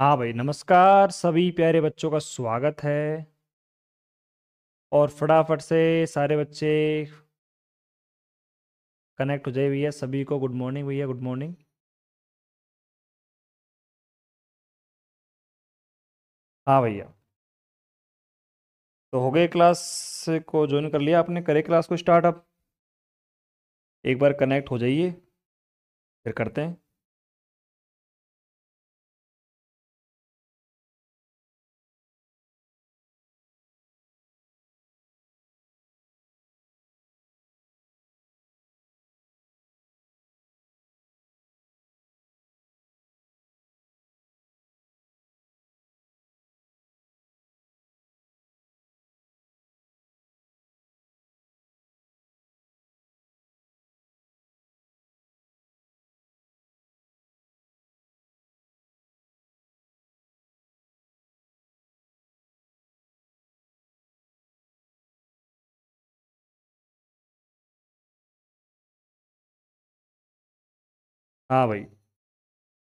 हाँ भाई नमस्कार सभी प्यारे बच्चों का स्वागत है और फटाफट से सारे बच्चे कनेक्ट हो जाए भैया सभी को गुड मॉर्निंग भैया गुड मॉर्निंग हाँ भैया तो हो गए क्लास को ज्वाइन कर लिया आपने करे क्लास को स्टार्टअप एक बार कनेक्ट हो जाइए फिर करते हैं हाँ भाई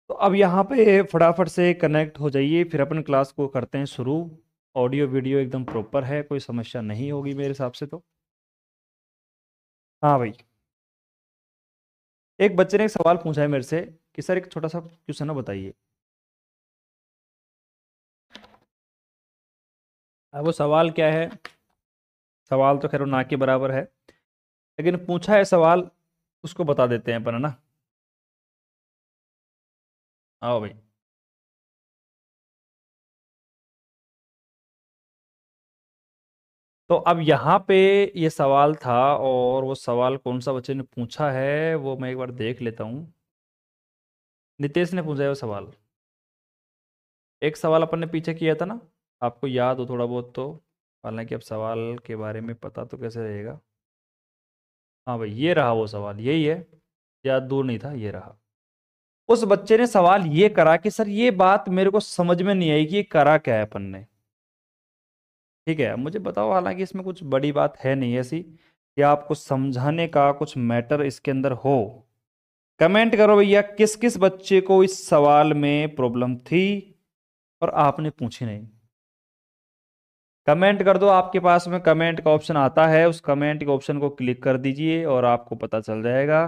तो अब यहाँ पे फटाफट से कनेक्ट हो जाइए फिर अपन क्लास को करते हैं शुरू ऑडियो वीडियो एकदम प्रॉपर है कोई समस्या नहीं होगी मेरे हिसाब से तो हाँ भाई एक बच्चे ने एक सवाल पूछा है मेरे से कि सर एक छोटा सा क्वेश्चन बताइए अब वो सवाल क्या है सवाल तो खैर ना के बराबर है लेकिन पूछा है सवाल उसको बता देते हैं अपन है ना आओ हाँ भाई तो अब यहाँ पे ये सवाल था और वो सवाल कौन सा बच्चे ने पूछा है वो मैं एक बार देख लेता हूँ नितेश ने पूछा है वो सवाल एक सवाल अपन ने पीछे किया था ना आपको याद हो थोड़ा बहुत तो हालांकि अब सवाल के बारे में पता तो कैसे रहेगा हाँ भाई ये रहा वो सवाल यही है याद दूर नहीं था ये रहा उस बच्चे ने सवाल ये करा कि सर ये बात मेरे को समझ में नहीं आई कि ये करा क्या है अपन ने ठीक है मुझे बताओ हालांकि इसमें कुछ बड़ी बात है नहीं ऐसी कि आपको समझाने का कुछ मैटर इसके अंदर हो कमेंट करो भैया किस किस बच्चे को इस सवाल में प्रॉब्लम थी और आपने पूछी नहीं कमेंट कर दो आपके पास में कमेंट का ऑप्शन आता है उस कमेंट के ऑप्शन को क्लिक कर दीजिए और आपको पता चल जाएगा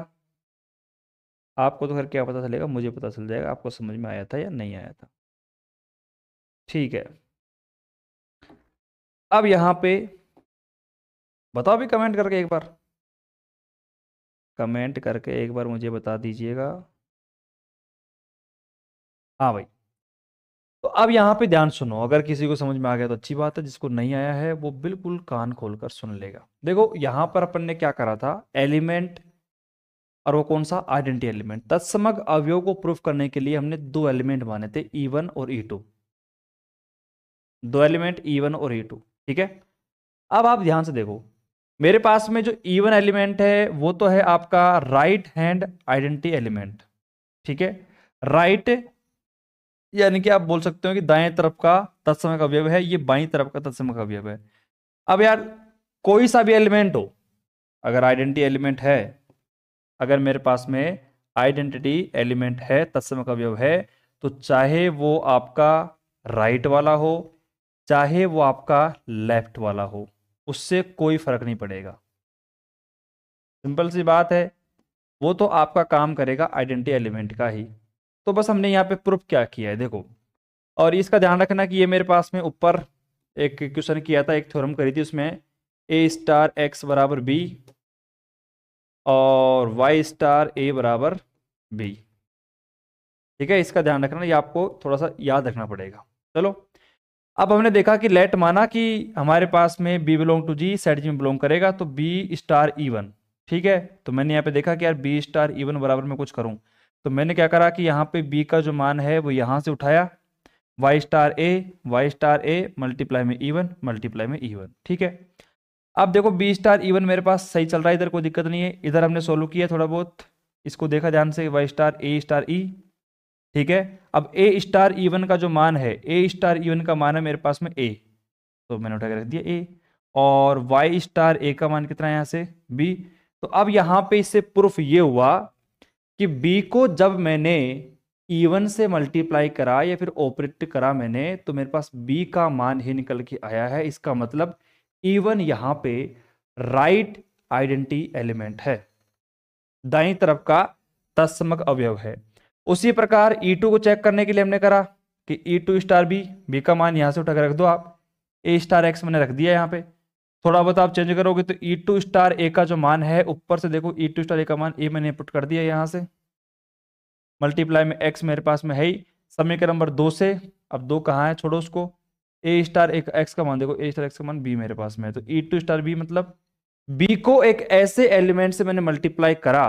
आपको तो खैर क्या पता चलेगा मुझे पता चल जाएगा आपको समझ में आया था या नहीं आया था ठीक है अब यहाँ पे बताओ भी कमेंट करके एक बार कमेंट करके एक बार मुझे बता दीजिएगा हाँ भाई तो अब यहाँ पे ध्यान सुनो अगर किसी को समझ में आ गया तो अच्छी बात है जिसको नहीं आया है वो बिल्कुल कान खोलकर सुन लेगा देखो यहाँ पर अपन ने क्या करा था एलिमेंट और वो कौन सा आइडेंटिटी एलिमेंट तत्सम अवयव को प्रूफ करने के लिए हमने दो एलिमेंट माने थे ई e वन और ई e टू दो एलिमेंट ई वन और ई e टू ठीक है अब आप ध्यान से देखो मेरे पास में जो ई वन एलिमेंट है वो तो है आपका राइट हैंड आइडेंटिटी एलिमेंट ठीक है राइट यानी कि आप बोल सकते हो कि दाएं तरफ का तत्समक अवयव है ये बाई तरफ का तत्सम अवयव है अब यार कोई सा भी एलिमेंट हो अगर आइडेंटिटी एलिमेंट है अगर मेरे पास में आइडेंटिटी एलिमेंट है तत्सम का अवयव है तो चाहे वो आपका राइट वाला हो चाहे वो आपका लेफ्ट वाला हो उससे कोई फर्क नहीं पड़ेगा सिंपल सी बात है वो तो आपका काम करेगा आइडेंटिटी एलिमेंट का ही तो बस हमने यहाँ पे प्रूफ क्या किया है देखो और इसका ध्यान रखना कि ये मेरे पास में ऊपर एक क्वेश्चन किया था एक थ्योरम करी थी उसमें ए स्टार एक्स बराबर बी और वाई स्टार ए बराबर बी ठीक है इसका ध्यान रखना ये आपको थोड़ा सा याद रखना पड़ेगा चलो अब हमने देखा कि लेट माना कि हमारे पास में B belong to G set G में बिलोंग करेगा तो बी स्टार ई वन ठीक है तो मैंने यहाँ पे देखा कि यार बी स्टार ई वन बराबर में कुछ करूँ तो मैंने क्या करा कि यहाँ पे बी का जो मान है वो यहाँ से उठाया Y star A Y star A multiply में ई वन मल्टीप्लाई में ई वन ठीक है अब देखो बी स्टार इवन मेरे पास सही चल रहा है इधर कोई दिक्कत नहीं है इधर हमने सोल्व किया थोड़ा बहुत इसको देखा ध्यान से Y star A star E ठीक है अब ए स्टार इवन का जो मान है ए स्टार इवन का मान है मेरे पास में ए तो मैंने उठा के रख दिया ए और वाई स्टार ए का मान कितना है यहाँ से बी तो अब यहाँ पे इससे प्रूफ ये हुआ कि बी को जब मैंने इवन से मल्टीप्लाई करा या फिर ऑपरेट करा मैंने तो मेरे पास बी का मान ही निकल के आया है इसका मतलब इवन यहां पे राइट आइडेंटिटी एलिमेंट है दाई तरफ का तस्मक अवयव है उसी प्रकार ई e टू को चेक करने के लिए हमने करा कि E two star B B का मान यहां से उठाकर रख दो आप ए स्टार एक्स मैंने रख दिया यहां पे थोड़ा बहुत आप चेंज करोगे तो ई टू स्टार ए का जो मान है ऊपर से देखो ई टू स्टार ए का मान ए मैंने पुट कर दिया यहां से मल्टीप्लाई में एक्स मेरे पास में है ही समीकरण नंबर दो से अब दो कहाँ है छोड़ो उसको ए स्टार एक एक्स का मान देखो ए स्टार एक्स का मान बी मेरे पास में है तो E e two star B मतलब बी को एक ऐसे एलिमेंट से मैंने मल्टीप्लाई करा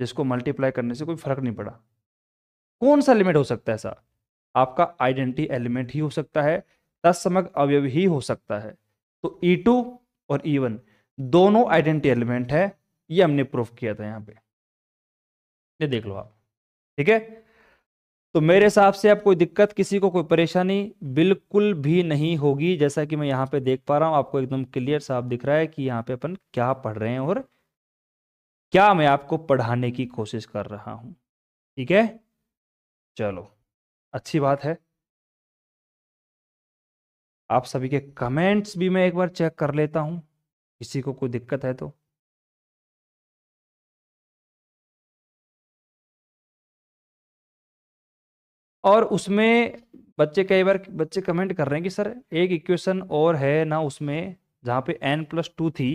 जिसको मल्टीप्लाई करने से कोई फर्क नहीं पड़ा कौन सा एलिमेंट हो सकता है ऐसा आपका आइडेंटिटी एलिमेंट ही हो सकता है तत्समक अवयव ही हो सकता है तो ई e टू और ई e वन दोनों आइडेंटिटी एलिमेंट है ये हमने प्रूफ किया था यहाँ पे ये देख लो आप ठीक है तो मेरे हिसाब से अब कोई दिक्कत किसी को कोई परेशानी बिल्कुल भी नहीं होगी जैसा कि मैं यहाँ पे देख पा रहा हूँ आपको एकदम क्लियर साफ दिख रहा है कि यहाँ पे अपन क्या पढ़ रहे हैं और क्या मैं आपको पढ़ाने की कोशिश कर रहा हूँ ठीक है चलो अच्छी बात है आप सभी के कमेंट्स भी मैं एक बार चेक कर लेता हूँ किसी को कोई दिक्कत है तो और उसमें बच्चे कई बार बच्चे कमेंट कर रहे हैं कि सर एक इक्वेशन और है ना उसमें जहाँ पे एन प्लस टू थी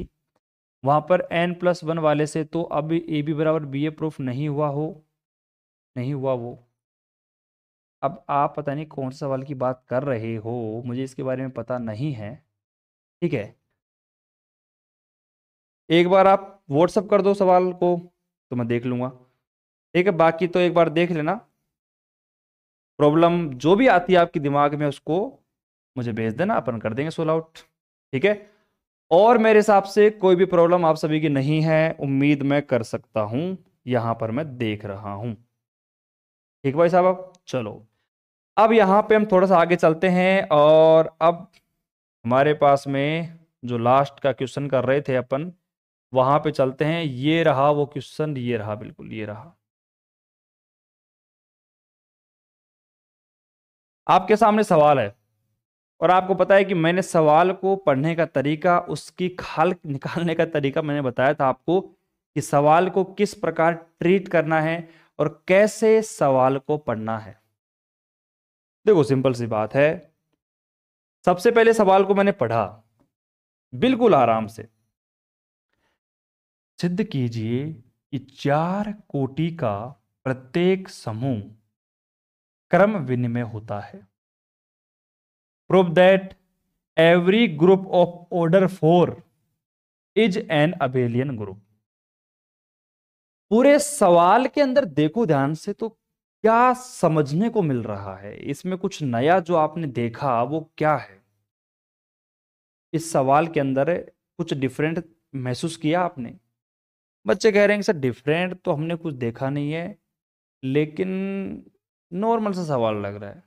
वहाँ पर एन प्लस वन वाले से तो अब ए बी बराबर बी ए प्रूफ नहीं हुआ हो नहीं हुआ वो अब आप पता नहीं कौन सा सवाल की बात कर रहे हो मुझे इसके बारे में पता नहीं है ठीक है एक बार आप व्हाट्सअप कर दो सवाल को तो मैं देख लूँगा ठीक है बाकी तो एक बार देख लेना प्रॉब्लम जो भी आती है आपके दिमाग में उसको मुझे भेज देना अपन कर देंगे सोल आउट ठीक है और मेरे हिसाब से कोई भी प्रॉब्लम आप सभी की नहीं है उम्मीद मैं कर सकता हूँ यहाँ पर मैं देख रहा हूँ ठीक भाई साहब अब चलो अब यहाँ पे हम थोड़ा सा आगे चलते हैं और अब हमारे पास में जो लास्ट का क्वेश्चन कर रहे थे अपन वहाँ पे चलते हैं ये रहा वो क्वेश्चन ये रहा बिल्कुल ये रहा आपके सामने सवाल है और आपको पता है कि मैंने सवाल को पढ़ने का तरीका उसकी खाल निकालने का तरीका मैंने बताया था आपको कि सवाल को किस प्रकार ट्रीट करना है और कैसे सवाल को पढ़ना है देखो सिंपल सी बात है सबसे पहले सवाल को मैंने पढ़ा बिल्कुल आराम से सिद्ध कीजिए कि चार कोटि का प्रत्येक समूह क्रम विनिमय होता है prove that every group of order four is an abelian group पूरे सवाल के अंदर देखो ध्यान से तो क्या समझने को मिल रहा है इसमें कुछ नया जो आपने देखा वो क्या है इस सवाल के अंदर कुछ डिफरेंट महसूस किया आपने बच्चे कह रहे हैं सर डिफरेंट तो हमने कुछ देखा नहीं है लेकिन नॉर्मल सा सवाल लग रहा है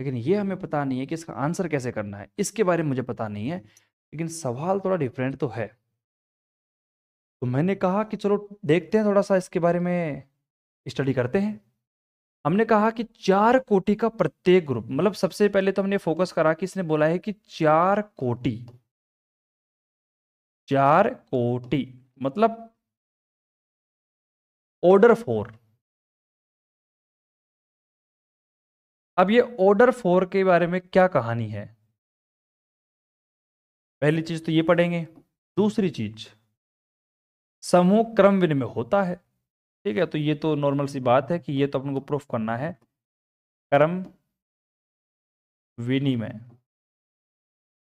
लेकिन ये हमें हम्म। पता नहीं है कि इसका आंसर कैसे करना है इसके बारे में मुझे पता नहीं है लेकिन सवाल थोड़ा डिफरेंट तो है तो मैंने कहा कि चलो देखते हैं थोड़ा सा इसके बारे में स्टडी करते हैं हमने कहा कि चार कोटि का प्रत्येक ग्रुप मतलब सबसे पहले तो हमने फोकस करा कि इसने बोला है कि चार कोटि चार कोटि मतलब ऑर्डर फोर अब ये ऑर्डर फोर के बारे में क्या कहानी है पहली चीज तो ये पढ़ेंगे दूसरी चीज समूह क्रम विनिमय होता है ठीक है तो ये तो नॉर्मल सी बात है कि ये तो अपन को प्रूफ करना है क्रम विनिमय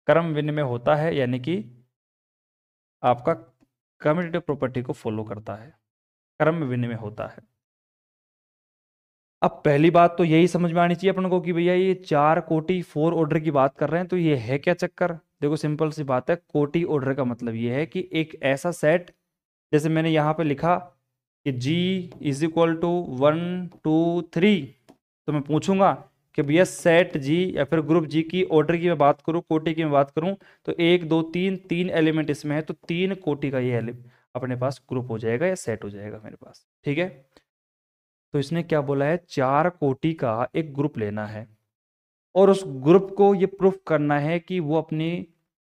क्रम विनिमय होता है यानी कि आपका कम्युनिटी प्रॉपर्टी को फॉलो करता है क्रम विनिमय होता है अब पहली बात तो यही समझ में आनी चाहिए अपन को कि भैया ये चार कोटी फोर ऑर्डर की बात कर रहे हैं तो ये है क्या चक्कर देखो सिंपल सी बात है कोटी ऑर्डर का मतलब ये है कि एक ऐसा सेट जैसे मैंने यहाँ पे लिखा कि G is equal to one two three तो मैं पूछूंगा कि भैया सेट जी या फिर ग्रुप जी की ऑर्डर की मैं बात करूँ कोटी की मैं बात करूँ तो एक दो तीन तीन एलिमेंट इसमें है तो तीन कोटी का ये अपने पास ग्रुप हो जाएगा या सेट हो जाएगा मेरे पास ठीक है तो इसने क्या बोला है चार कोटि का एक ग्रुप लेना है और उस ग्रुप को ये प्रूफ करना है कि वो अपनी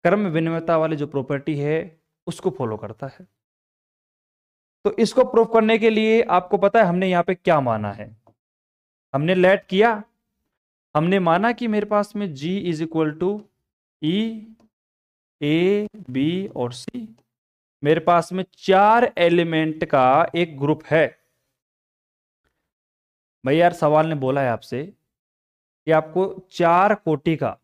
कर्म विनिमयता वाली जो प्रॉपर्टी है उसको फॉलो करता है तो इसको प्रूफ करने के लिए आपको पता है हमने यहाँ पे क्या माना है हमने लेट किया हमने माना कि मेरे पास में G is equal to E A B और सी मेरे पास में चार एलिमेंट का एक ग्रुप है भाई यार सवाल ने बोला है आपसे कि आपको चार कोटी का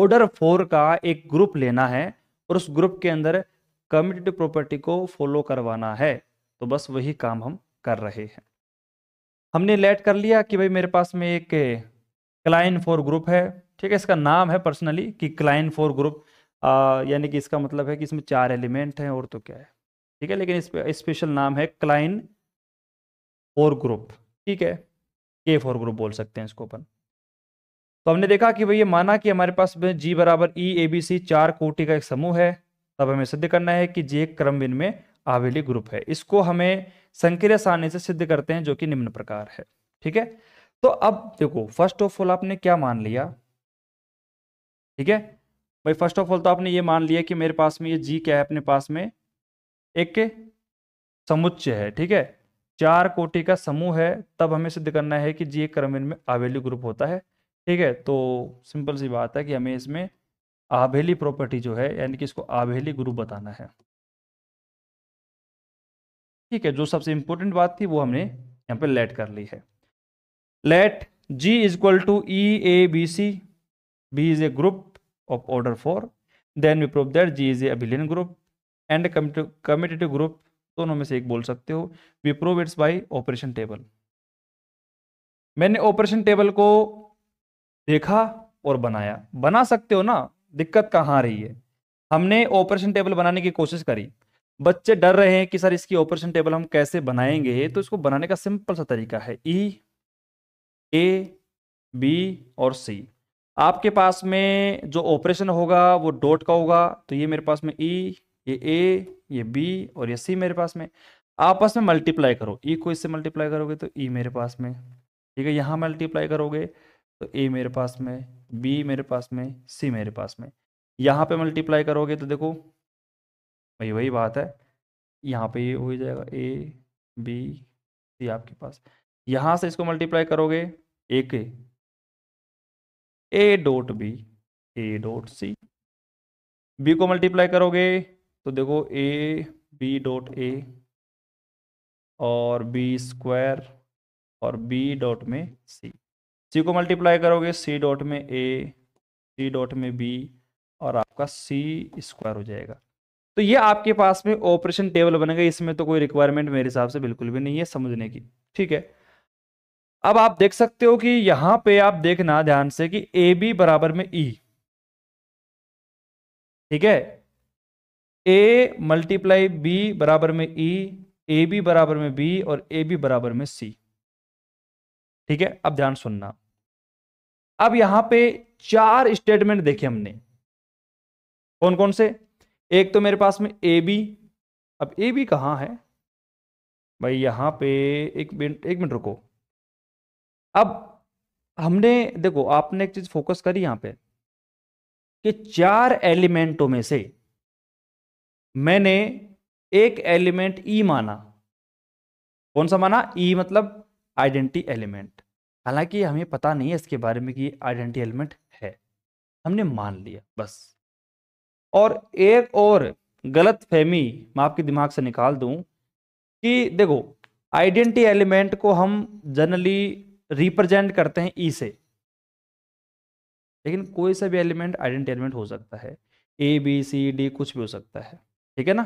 ऑर्डर फोर का एक ग्रुप लेना है और उस ग्रुप के अंदर कम्युनिटी प्रॉपर्टी को फॉलो करवाना है तो बस वही काम हम कर रहे हैं हमने लेट कर लिया कि भाई मेरे पास में एक क्लाइन फॉर ग्रुप है ठीक है इसका नाम है पर्सनली कि क्लाइन फॉर ग्रुप यानी कि इसका मतलब है कि इसमें चार एलिमेंट हैं और तो क्या है ठीक है लेकिन इस स्पेशल नाम है क्लाइन फॉर ग्रुप ठीक है के फोर ग्रुप बोल सकते हैं इसको अपन तो हमने देखा कि भैया माना कि हमारे पास जी बराबर ई ए बी सी चार कोटि का एक समूह है तब हमें सिद्ध करना है कि जे क्रम बिन में आवेली ग्रुप है इसको हमें संक्रिय सारणी से सिद्ध करते हैं जो कि निम्न प्रकार है ठीक है तो अब देखो फर्स्ट ऑफ ऑल आपने क्या मान लिया ठीक है भाई फर्स्ट ऑफ ऑल तो आपने ये मान लिया कि मेरे पास में ये जी क्या है अपने पास में एक समुच्चय है ठीक है चार कोटि का समूह है तब हमें सिद्ध करना है कि जी क्रम में आवेली ग्रुप होता है ठीक है तो सिंपल सी बात है कि हमें इसमें आभेली प्रॉपर्टी जो है यानी कि इसको आभेली ग्रुप बताना है ठीक है जो सबसे इंपॉर्टेंट बात थी वो हमने यहाँ पे लेट कर ली है let G is equal to E A B C B is a group of order four then we prove that G is an group and commutative group दोनों में से एक बोल सकते हो we prove it's by operation table मैंने operation table को देखा और बनाया बना सकते हो ना दिक्कत कहाँ रही है हमने ऑपरेशन टेबल बनाने की कोशिश करी बच्चे डर रहे हैं कि सर इसकी ऑपरेशन टेबल हम कैसे बनाएंगे तो इसको बनाने का सिंपल सा तरीका है ई ए बी और सी आपके पास में जो ऑपरेशन होगा वो डॉट का होगा तो ये मेरे पास में ई e, ये ए ये बी और ये सी मेरे पास में आपस में मल्टीप्लाई करो ई e को इससे मल्टीप्लाई करोगे तो ई e मेरे पास में ठीक है यहाँ मल्टीप्लाई करोगे तो ए मेरे पास में बी मेरे पास में सी मेरे पास में यहाँ पे मल्टीप्लाई करोगे तो देखो भाई वही बात है यहाँ पे ये हो जाएगा ए बी सी आपके पास यहाँ से इसको मल्टीप्लाई करोगे ए के A dot B A dot C B को मल्टीप्लाई करोगे तो देखो ए बी डॉट ए और बी स्क्वायर और बी डॉट में सी सी को मल्टीप्लाई करोगे सी डॉट में ए सी डॉट में बी और आपका सी स्क्वायर हो जाएगा तो ये आपके पास में ऑपरेशन टेबल बनेगा इसमें तो कोई रिक्वायरमेंट मेरे हिसाब से बिल्कुल भी नहीं है समझने की ठीक है अब आप देख सकते हो कि यहां पे आप देखना ध्यान से कि ए बी बराबर में ई e. ठीक है ए मल्टीप्लाई बी बराबर में ई ए बी बराबर में बी और ए बी बराबर में सी ठीक है अब ध्यान सुनना अब यहां पे चार स्टेटमेंट देखे हमने कौन कौन से एक तो मेरे पास में ए बी अब ए बी कहाँ है भाई यहां पे एक मिनट एक मिनट रुको अब हमने देखो आपने एक चीज़ फोकस करी यहां पे कि चार एलिमेंटों में से मैंने एक एलिमेंट ई माना कौन सा माना ई मतलब आइडेंटिटी एलिमेंट हालांकि हमें पता नहीं है इसके बारे में कि आइडेंटिटी एलिमेंट है हमने मान लिया बस और एक और गलत फहमी मैं आपके दिमाग से निकाल दूं कि देखो आइडेंटिटी एलिमेंट को हम जनरली रिप्रेजेंट करते हैं ई से लेकिन कोई सा भी एलिमेंट आइडेंटिटी एलिमेंट हो सकता है ए बी सी डी कुछ भी हो सकता है ठीक है ना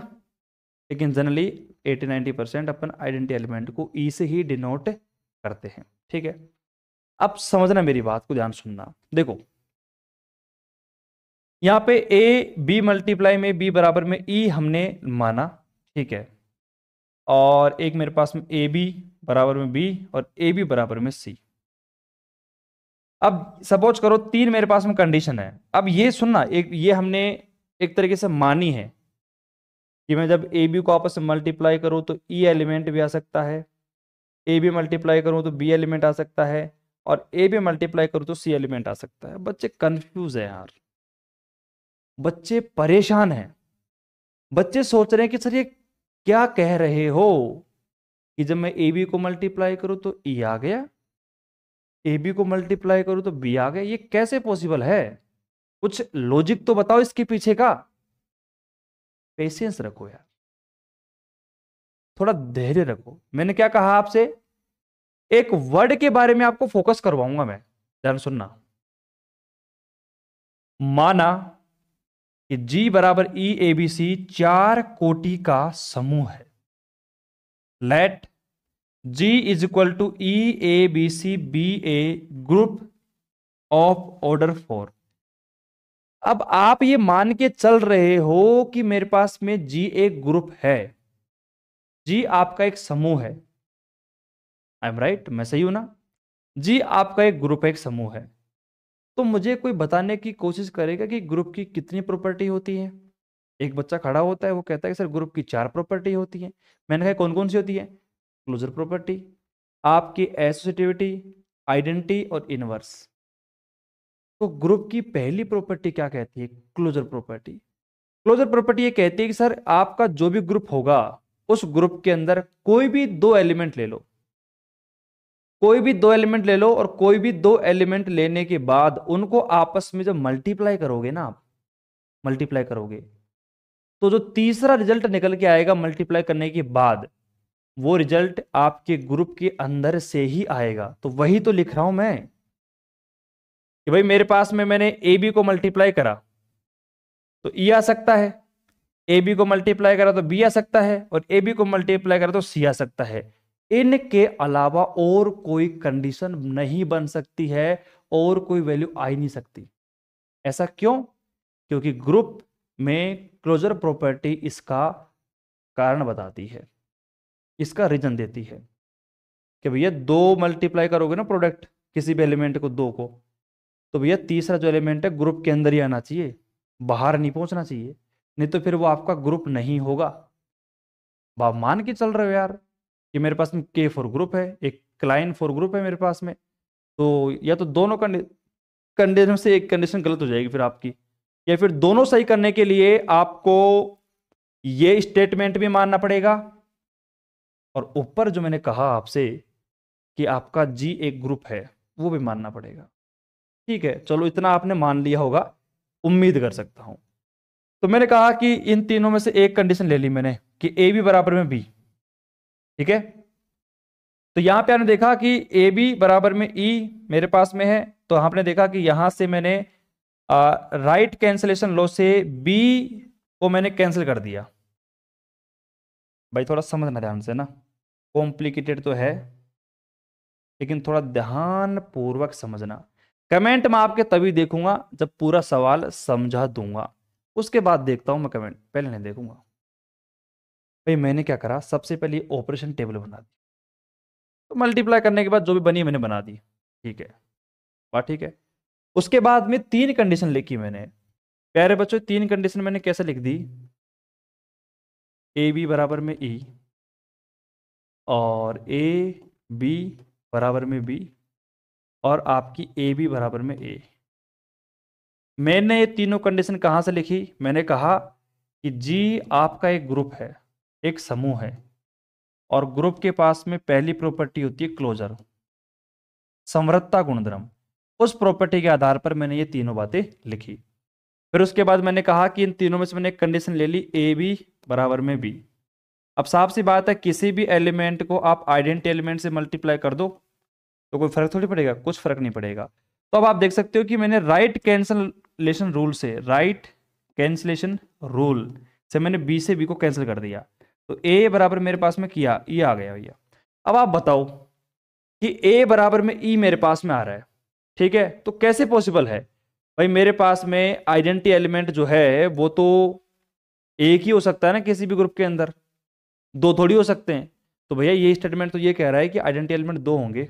लेकिन जनरली 80-90 परसेंट अपन आइडेंटी एलिमेंट को ई से ही डिनोट करते हैं ठीक है अब समझना मेरी बात को ध्यान सुनना देखो यहां पे ए बी मल्टीप्लाई में बी बराबर में ई e हमने माना ठीक है और एक मेरे पास में ए बी बराबर में बी और ए बी बराबर में सी अब सपोज करो तीन मेरे पास में कंडीशन है अब ये सुनना एक ये हमने एक तरीके से मानी है कि मैं जब ए बी को आपस में मल्टीप्लाई करूँ तो ई e एलिमेंट भी आ सकता है ए बी मल्टीप्लाई करूँ तो बी एलिमेंट आ सकता है और ए बी मल्टीप्लाई करूँ तो सी एलिमेंट आ सकता है बच्चे कन्फ्यूज है यार बच्चे परेशान हैं बच्चे सोच रहे हैं कि सर ये क्या कह रहे हो कि जब मैं ए बी को मल्टीप्लाई करूँ तो ई e आ गया ए बी को मल्टीप्लाई करूँ तो बी आ गया ये कैसे पॉसिबल है कुछ लॉजिक तो बताओ इसके पीछे का पेशेंस रखो यार थोड़ा धैर्य रखो मैंने क्या कहा आपसे एक वर्ड के बारे में आपको फोकस करवाऊंगा मैं ध्यान सुनना माना कि जी बराबर ई ए बी सी चार कोटि का समूह है let G is equal to E A B C B A group of order four अब आप ये मान के चल रहे हो कि मेरे पास में जी एक ग्रुप है जी आपका एक समूह है आई एम राइट मैं सही हूं ना जी आपका एक ग्रुप है एक समूह है तो मुझे कोई बताने की कोशिश करेगा कि ग्रुप की कितनी प्रॉपर्टी होती है एक बच्चा खड़ा होता है वो कहता है कि सर ग्रुप की चार प्रॉपर्टी होती है मैंने कहा कौन कौन सी होती है क्लोजर प्रॉपर्टी आपकी एसोसिएटिविटी आइडेंटिटी और इनवर्स तो ग्रुप की पहली प्रॉपर्टी क्या कहती है क्लोजर प्रॉपर्टी क्लोजर प्रॉपर्टी ये कहती है कि सर आपका जो भी ग्रुप होगा उस ग्रुप के अंदर कोई भी दो एलिमेंट ले लो कोई भी दो एलिमेंट ले लो और कोई भी दो एलिमेंट लेने के बाद उनको आपस में जब मल्टीप्लाई करोगे ना आप मल्टीप्लाई करोगे तो जो तीसरा रिजल्ट निकल के आएगा मल्टीप्लाई करने के बाद वो रिजल्ट आपके ग्रुप के अंदर से ही आएगा तो वही तो लिख रहा हूं मैं कि भाई मेरे पास में मैंने ए बी को मल्टीप्लाई करा तो ई e आ सकता है ए बी को मल्टीप्लाई करा तो बी आ सकता है और ए बी को मल्टीप्लाई करा तो सी आ सकता है इनके अलावा और कोई कंडीशन नहीं बन सकती है और कोई वैल्यू आ ही नहीं सकती ऐसा क्यों क्योंकि ग्रुप में क्लोजर प्रॉपर्टी इसका कारण बताती है इसका रीजन देती है कि भैया दो मल्टीप्लाई करोगे ना प्रोडक्ट किसी भी एलिमेंट को दो को तो भैया तीसरा जो एलिमेंट है ग्रुप के अंदर ही आना चाहिए बाहर नहीं पहुंचना चाहिए नहीं तो फिर वो आपका ग्रुप नहीं होगा बाप मान के चल रहे हो यार कि मेरे पास में के फॉर ग्रुप है एक क्लाइन फॉर ग्रुप है मेरे पास में तो या तो दोनों कंडीशन से एक कंडीशन गलत हो जाएगी फिर आपकी या फिर दोनों सही करने के लिए आपको ये स्टेटमेंट भी मानना पड़ेगा और ऊपर जो मैंने कहा आपसे कि आपका जी एक ग्रुप है वो भी मानना पड़ेगा ठीक है चलो इतना आपने मान लिया होगा उम्मीद कर सकता हूं तो मैंने कहा कि इन तीनों में से एक कंडीशन ले ली मैंने कि ए बी बराबर में बी ठीक है तो यहां पे आपने देखा कि ए बी बराबर में ई e मेरे पास में है तो आपने देखा कि यहां से मैंने आ, राइट कैंसलेशन लो से बी को मैंने कैंसिल कर दिया भाई थोड़ा समझना ध्यान से ना कॉम्प्लिकेटेड तो है लेकिन थोड़ा ध्यान पूर्वक समझना कमेंट मैं आपके तभी देखूंगा जब पूरा सवाल समझा दूंगा उसके बाद देखता हूं मैं कमेंट पहले नहीं देखूंगा भाई मैंने क्या करा सबसे पहले ऑपरेशन टेबल बना दी तो मल्टीप्लाई करने के बाद जो भी बनी मैंने बना दी ठीक है बात ठीक है उसके बाद में तीन कंडीशन लिखी मैंने प्यारे बच्चों तीन कंडीशन मैंने कैसे लिख दी ए बी बराबर में ई e, और ए बी बराबर में बी और आपकी ए बी बराबर में ए मैंने ये तीनों कंडीशन कहाँ से लिखी मैंने कहा कि जी आपका एक ग्रुप है एक समूह है और ग्रुप के पास में पहली प्रॉपर्टी होती है क्लोजर समृद्धता गुणधर्म उस प्रॉपर्टी के आधार पर मैंने ये तीनों बातें लिखी फिर उसके बाद मैंने कहा कि इन तीनों में से मैंने एक कंडीशन ले ली ए बी बराबर में बी अब साफ सी बात है किसी भी एलिमेंट को आप आइडेंटी एलिमेंट से मल्टीप्लाई कर दो तो कोई फर्क थोड़ी पड़ेगा कुछ फर्क नहीं पड़ेगा तो अब आप देख सकते हो कि मैंने राइट कैंसलेशन रूल से राइट कैंसलेशन रूल से मैंने बी से बी को कैंसिल कर दिया तो ए बराबर मेरे पास में किया ई e आ गया भैया अब आप बताओ कि ए बराबर में ई e मेरे पास में आ रहा है ठीक है तो कैसे पॉसिबल है भाई मेरे पास में आइडेंटिटी एलिमेंट जो है वो तो एक ही हो सकता है ना किसी भी ग्रुप के अंदर दो थोड़ी हो सकते हैं तो भैया ये स्टेटमेंट तो ये कह रहा है कि आइडेंटिटी एलिमेंट दो होंगे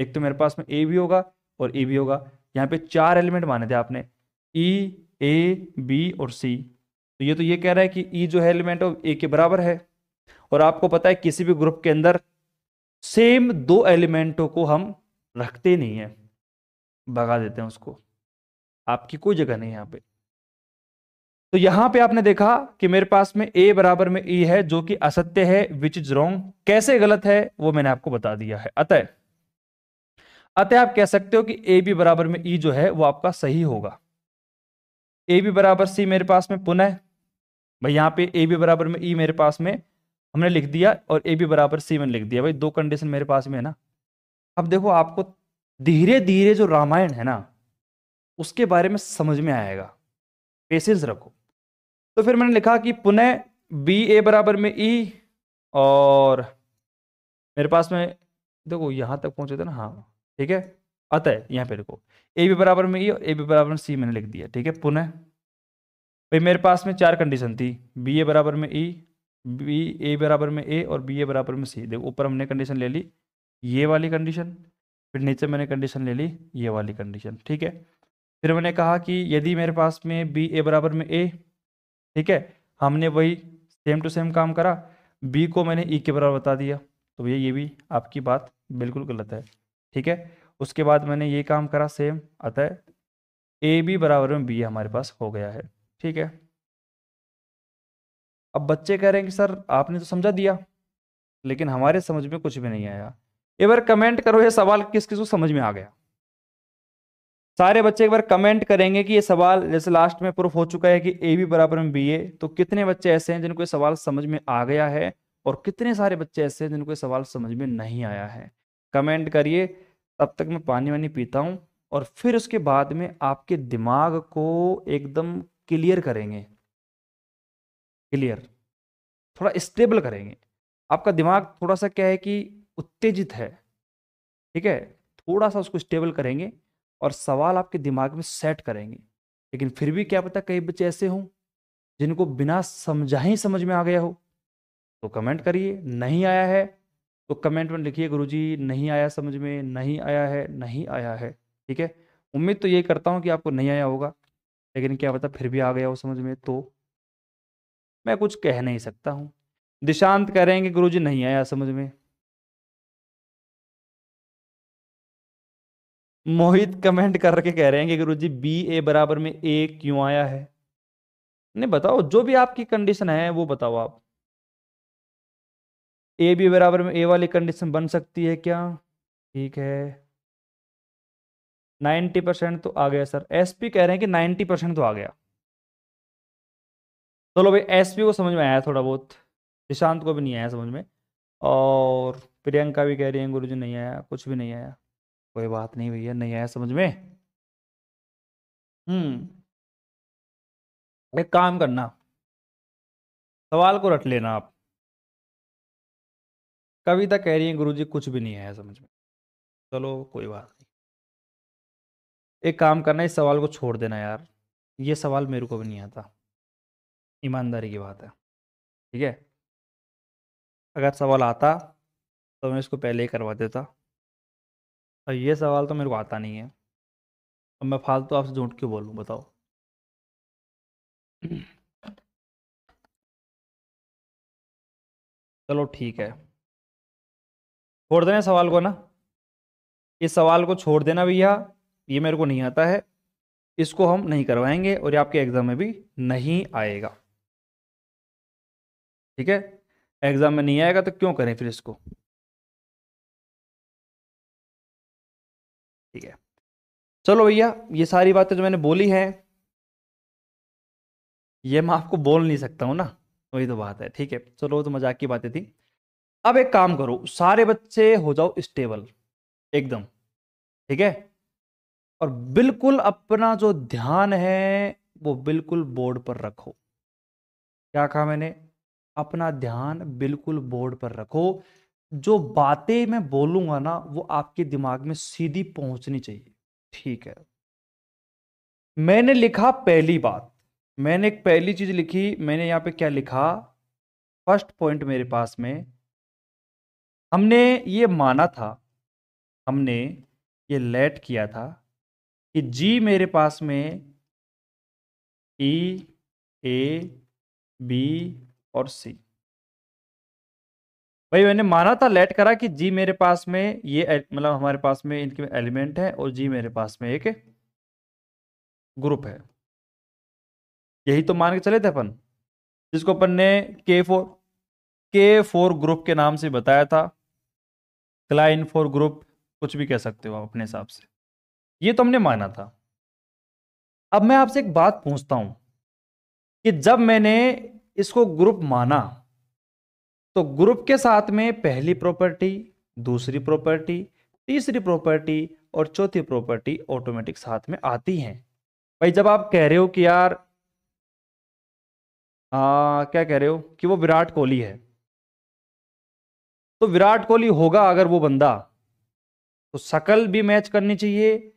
एक तो मेरे पास में ए भी होगा और ए भी होगा यहाँ पे चार एलिमेंट माने थे आपने ई ए बी और सी तो ये तो ये कह रहा है कि ई e जो है एलिमेंट ऑफ ए के बराबर है और आपको पता है किसी भी ग्रुप के अंदर सेम दो एलिमेंटों को हम रखते नहीं हैं भगा देते हैं उसको आपकी कोई जगह नहीं यहाँ पे तो यहां पे आपने देखा कि मेरे पास में ए बराबर में ई e है जो कि असत्य है विच इज रॉन्ग कैसे गलत है वो मैंने आपको बता दिया है अतः अतः आप कह सकते हो कि ए बी बराबर में ई जो है वो आपका सही होगा ए बी बराबर सी मेरे पास में पुनः भाई यहाँ पे ए बी बराबर में ई मेरे पास में हमने लिख दिया और ए बी बराबर सी मैंने लिख दिया भाई दो कंडीशन मेरे पास में है ना अब देखो आपको धीरे धीरे जो रामायण है ना उसके बारे में समझ में आएगा पेशेंस रखो तो फिर मैंने लिखा कि पुनः बी ए बराबर में ई और मेरे पास में देखो यहाँ तक पहुँचे थे ना हाँ ठीक है अतः यहाँ पे देखो ए बी बराबर में ई e और ए बी बराबर में सी मैंने लिख दिया ठीक है पुनः भाई मेरे पास में चार कंडीशन थी बी ए बराबर में ई बी ए बराबर में ए और बी ए बराबर में सी देखो ऊपर हमने कंडीशन ले ली ये वाली कंडीशन फिर नीचे मैंने कंडीशन ले ली ये वाली कंडीशन ठीक है फिर मैंने कहा कि यदि मेरे पास में बी ए बराबर में ए ठीक है हमने वही सेम टू सेम काम करा बी को मैंने ई e के बराबर बता दिया तो भैया ये भी आपकी बात बिल्कुल गलत है ठीक है उसके बाद मैंने ये काम करा सेम अतः ए बी बराबर में बी हमारे पास हो गया है ठीक है अब बच्चे कह रहे हैं कि सर आपने तो समझा दिया लेकिन हमारे समझ में कुछ भी नहीं आया एक बार कमेंट करो ये सवाल किस किस को समझ में आ गया सारे बच्चे एक बार कमेंट करेंगे कि ये सवाल जैसे लास्ट में प्रूफ हो चुका है कि ए बी बराबर में बी ए तो कितने बच्चे ऐसे हैं जिनको ये सवाल समझ में आ गया है और कितने सारे बच्चे ऐसे हैं जिनको ये सवाल समझ में नहीं आया है कमेंट करिए तब तक मैं पानी वानी पीता हूँ और फिर उसके बाद में आपके दिमाग को एकदम क्लियर करेंगे क्लियर थोड़ा स्टेबल करेंगे आपका दिमाग थोड़ा सा क्या है कि उत्तेजित है ठीक है थोड़ा सा उसको स्टेबल करेंगे और सवाल आपके दिमाग में सेट करेंगे लेकिन फिर भी क्या पता कई बच्चे ऐसे हों जिनको बिना समझा ही समझ में आ गया हो तो कमेंट करिए नहीं आया है तो कमेंट में लिखिए गुरुजी नहीं आया समझ में नहीं आया है नहीं आया है ठीक है उम्मीद तो ये करता हूँ कि आपको नहीं आया होगा लेकिन क्या पता फिर भी आ गया हो समझ में तो मैं कुछ कह नहीं सकता हूँ दिशांत कह रहे हैं कि गुरु जी नहीं आया समझ में मोहित कमेंट करके कह रहे हैं कि गुरु जी बी ए बराबर में ए क्यों आया है नहीं बताओ जो भी आपकी कंडीशन है वो बताओ आप ए बी बराबर में ए वाली कंडीशन बन सकती है क्या ठीक है नाइन्टी परसेंट तो आ गया सर एसपी कह रहे हैं कि नाइन्टी परसेंट तो आ गया चलो तो भाई एसपी को समझ में आया थोड़ा बहुत निशांत को भी नहीं आया समझ में और प्रियंका भी कह रही है जी नहीं आया कुछ भी नहीं आया कोई बात नहीं भैया नहीं आया समझ में हम्म एक काम करना सवाल को रट लेना आप कविता कह रही है गुरु जी कुछ भी नहीं आया समझ में चलो कोई बात नहीं एक काम करना इस सवाल को छोड़ देना यार ये सवाल मेरे को भी नहीं आता ईमानदारी की बात है ठीक है अगर सवाल आता तो मैं इसको पहले ही करवा देता और ये सवाल तो मेरे को आता नहीं है तो मैं फालतू तो आपसे झूठ क्यों बोलूँ बताओ चलो ठीक है छोड़ देना सवाल को ना इस सवाल को छोड़ देना भैया ये मेरे को नहीं आता है इसको हम नहीं करवाएंगे और ये आपके एग्ज़ाम में भी नहीं आएगा ठीक है एग्ज़ाम में नहीं आएगा तो क्यों करें फिर इसको ठीक है चलो भैया ये सारी बातें जो मैंने बोली हैं ये मैं आपको बोल नहीं सकता हूं ना वही तो बात है ठीक है चलो तो मजाक की बातें थी अब एक काम करो सारे बच्चे हो जाओ स्टेबल एकदम ठीक है और बिल्कुल अपना जो ध्यान है वो बिल्कुल बोर्ड पर रखो क्या कहा मैंने अपना ध्यान बिल्कुल बोर्ड पर रखो जो बातें मैं बोलूंगा ना वो आपके दिमाग में सीधी पहुंचनी चाहिए ठीक है मैंने लिखा पहली बात मैंने एक पहली चीज लिखी मैंने यहां पे क्या लिखा फर्स्ट पॉइंट मेरे पास में हमने ये माना था हमने ये लेट किया था कि जी मेरे पास में ई ए बी और सी भाई मैंने माना था लेट करा कि जी मेरे पास में ये मतलब हमारे पास में इनके एलिमेंट है और जी मेरे पास में एक ग्रुप है यही तो मान के चले थे अपन जिसको अपन ने के फोर के फोर ग्रुप के नाम से बताया था क्लाइन फॉर ग्रुप कुछ भी कह सकते हो आप अपने हिसाब से ये तो हमने माना था अब मैं आपसे एक बात पूछता हूं कि जब मैंने इसको ग्रुप माना तो ग्रुप के साथ में पहली प्रॉपर्टी दूसरी प्रॉपर्टी तीसरी प्रॉपर्टी और चौथी प्रॉपर्टी ऑटोमेटिक साथ में आती हैं भाई जब आप कह रहे हो कि यार आ, हाँ, क्या कह रहे हो कि वो विराट कोहली है तो विराट कोहली होगा अगर वो बंदा तो शकल भी मैच करनी चाहिए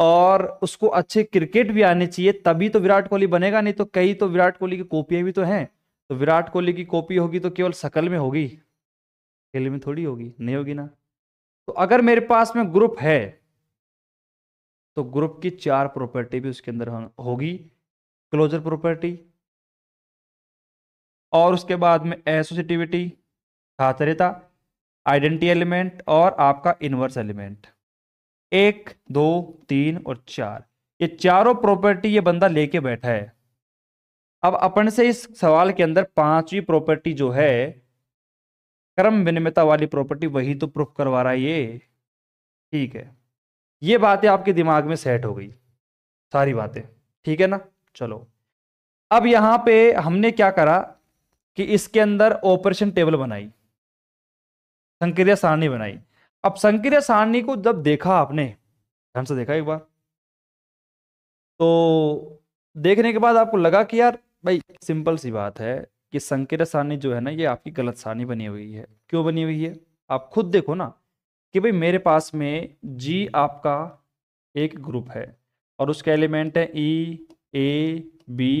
और उसको अच्छे क्रिकेट भी आने चाहिए तभी तो विराट कोहली बनेगा नहीं तो कई तो विराट कोहली की कॉपियां भी तो हैं तो विराट कोहली की कॉपी होगी तो केवल सकल में होगी खेल में थोड़ी होगी नहीं होगी ना तो अगर मेरे पास में ग्रुप है तो ग्रुप की चार प्रॉपर्टी भी उसके अंदर होगी क्लोजर प्रॉपर्टी और उसके बाद में एसोसिटिविटी छात्रता आइडेंटी एलिमेंट और आपका इनवर्स एलिमेंट एक दो तीन और चार ये चारों प्रॉपर्टी ये बंदा लेके बैठा है अब अपन से इस सवाल के अंदर पांचवी प्रॉपर्टी जो है क्रम विनिमयता वाली प्रॉपर्टी वही तो प्रूफ करवा रहा है ये ठीक है ये बातें आपके दिमाग में सेट हो गई सारी बातें ठीक है ना चलो अब यहाँ पे हमने क्या करा कि इसके अंदर ऑपरेशन टेबल बनाई संक्रिया सारणी बनाई अब संक्रिया सारणी को जब देखा आपने ध्यान से देखा एक बार तो देखने के बाद आपको लगा कि यार भाई सिंपल सी बात है कि संक्रिया सारणी जो है ना ये आपकी गलत सारणी बनी हुई है क्यों बनी हुई है आप खुद देखो ना कि भाई मेरे पास में जी आपका एक ग्रुप है और उसके एलिमेंट है ई ए बी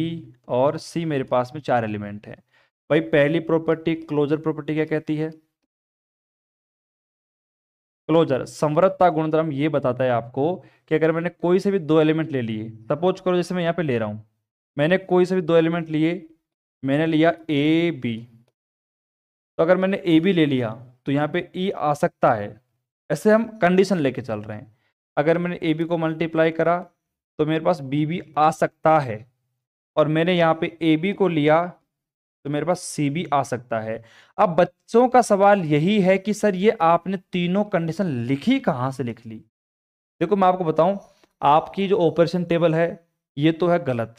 और सी मेरे पास में चार एलिमेंट हैं भाई पहली प्रॉपर्टी क्लोजर प्रॉपर्टी क्या कहती है क्लोजर संवृतता गुणधर्म ये बताता है आपको कि अगर मैंने कोई से भी दो एलिमेंट ले लिए सपोज करो जैसे मैं यहाँ पे ले रहा हूँ मैंने कोई से भी दो एलिमेंट लिए मैंने लिया ए बी तो अगर मैंने ए बी ले लिया तो यहाँ पे ई e आ सकता है ऐसे हम कंडीशन लेके चल रहे हैं अगर मैंने ए बी को मल्टीप्लाई करा तो मेरे पास बी बी आ सकता है और मैंने यहाँ पे ए बी को लिया तो मेरे पास सी भी आ सकता है अब बच्चों का सवाल यही है कि सर ये आपने तीनों कंडीशन लिखी कहाँ से लिख ली देखो मैं आपको बताऊं आपकी जो ऑपरेशन टेबल है ये तो है गलत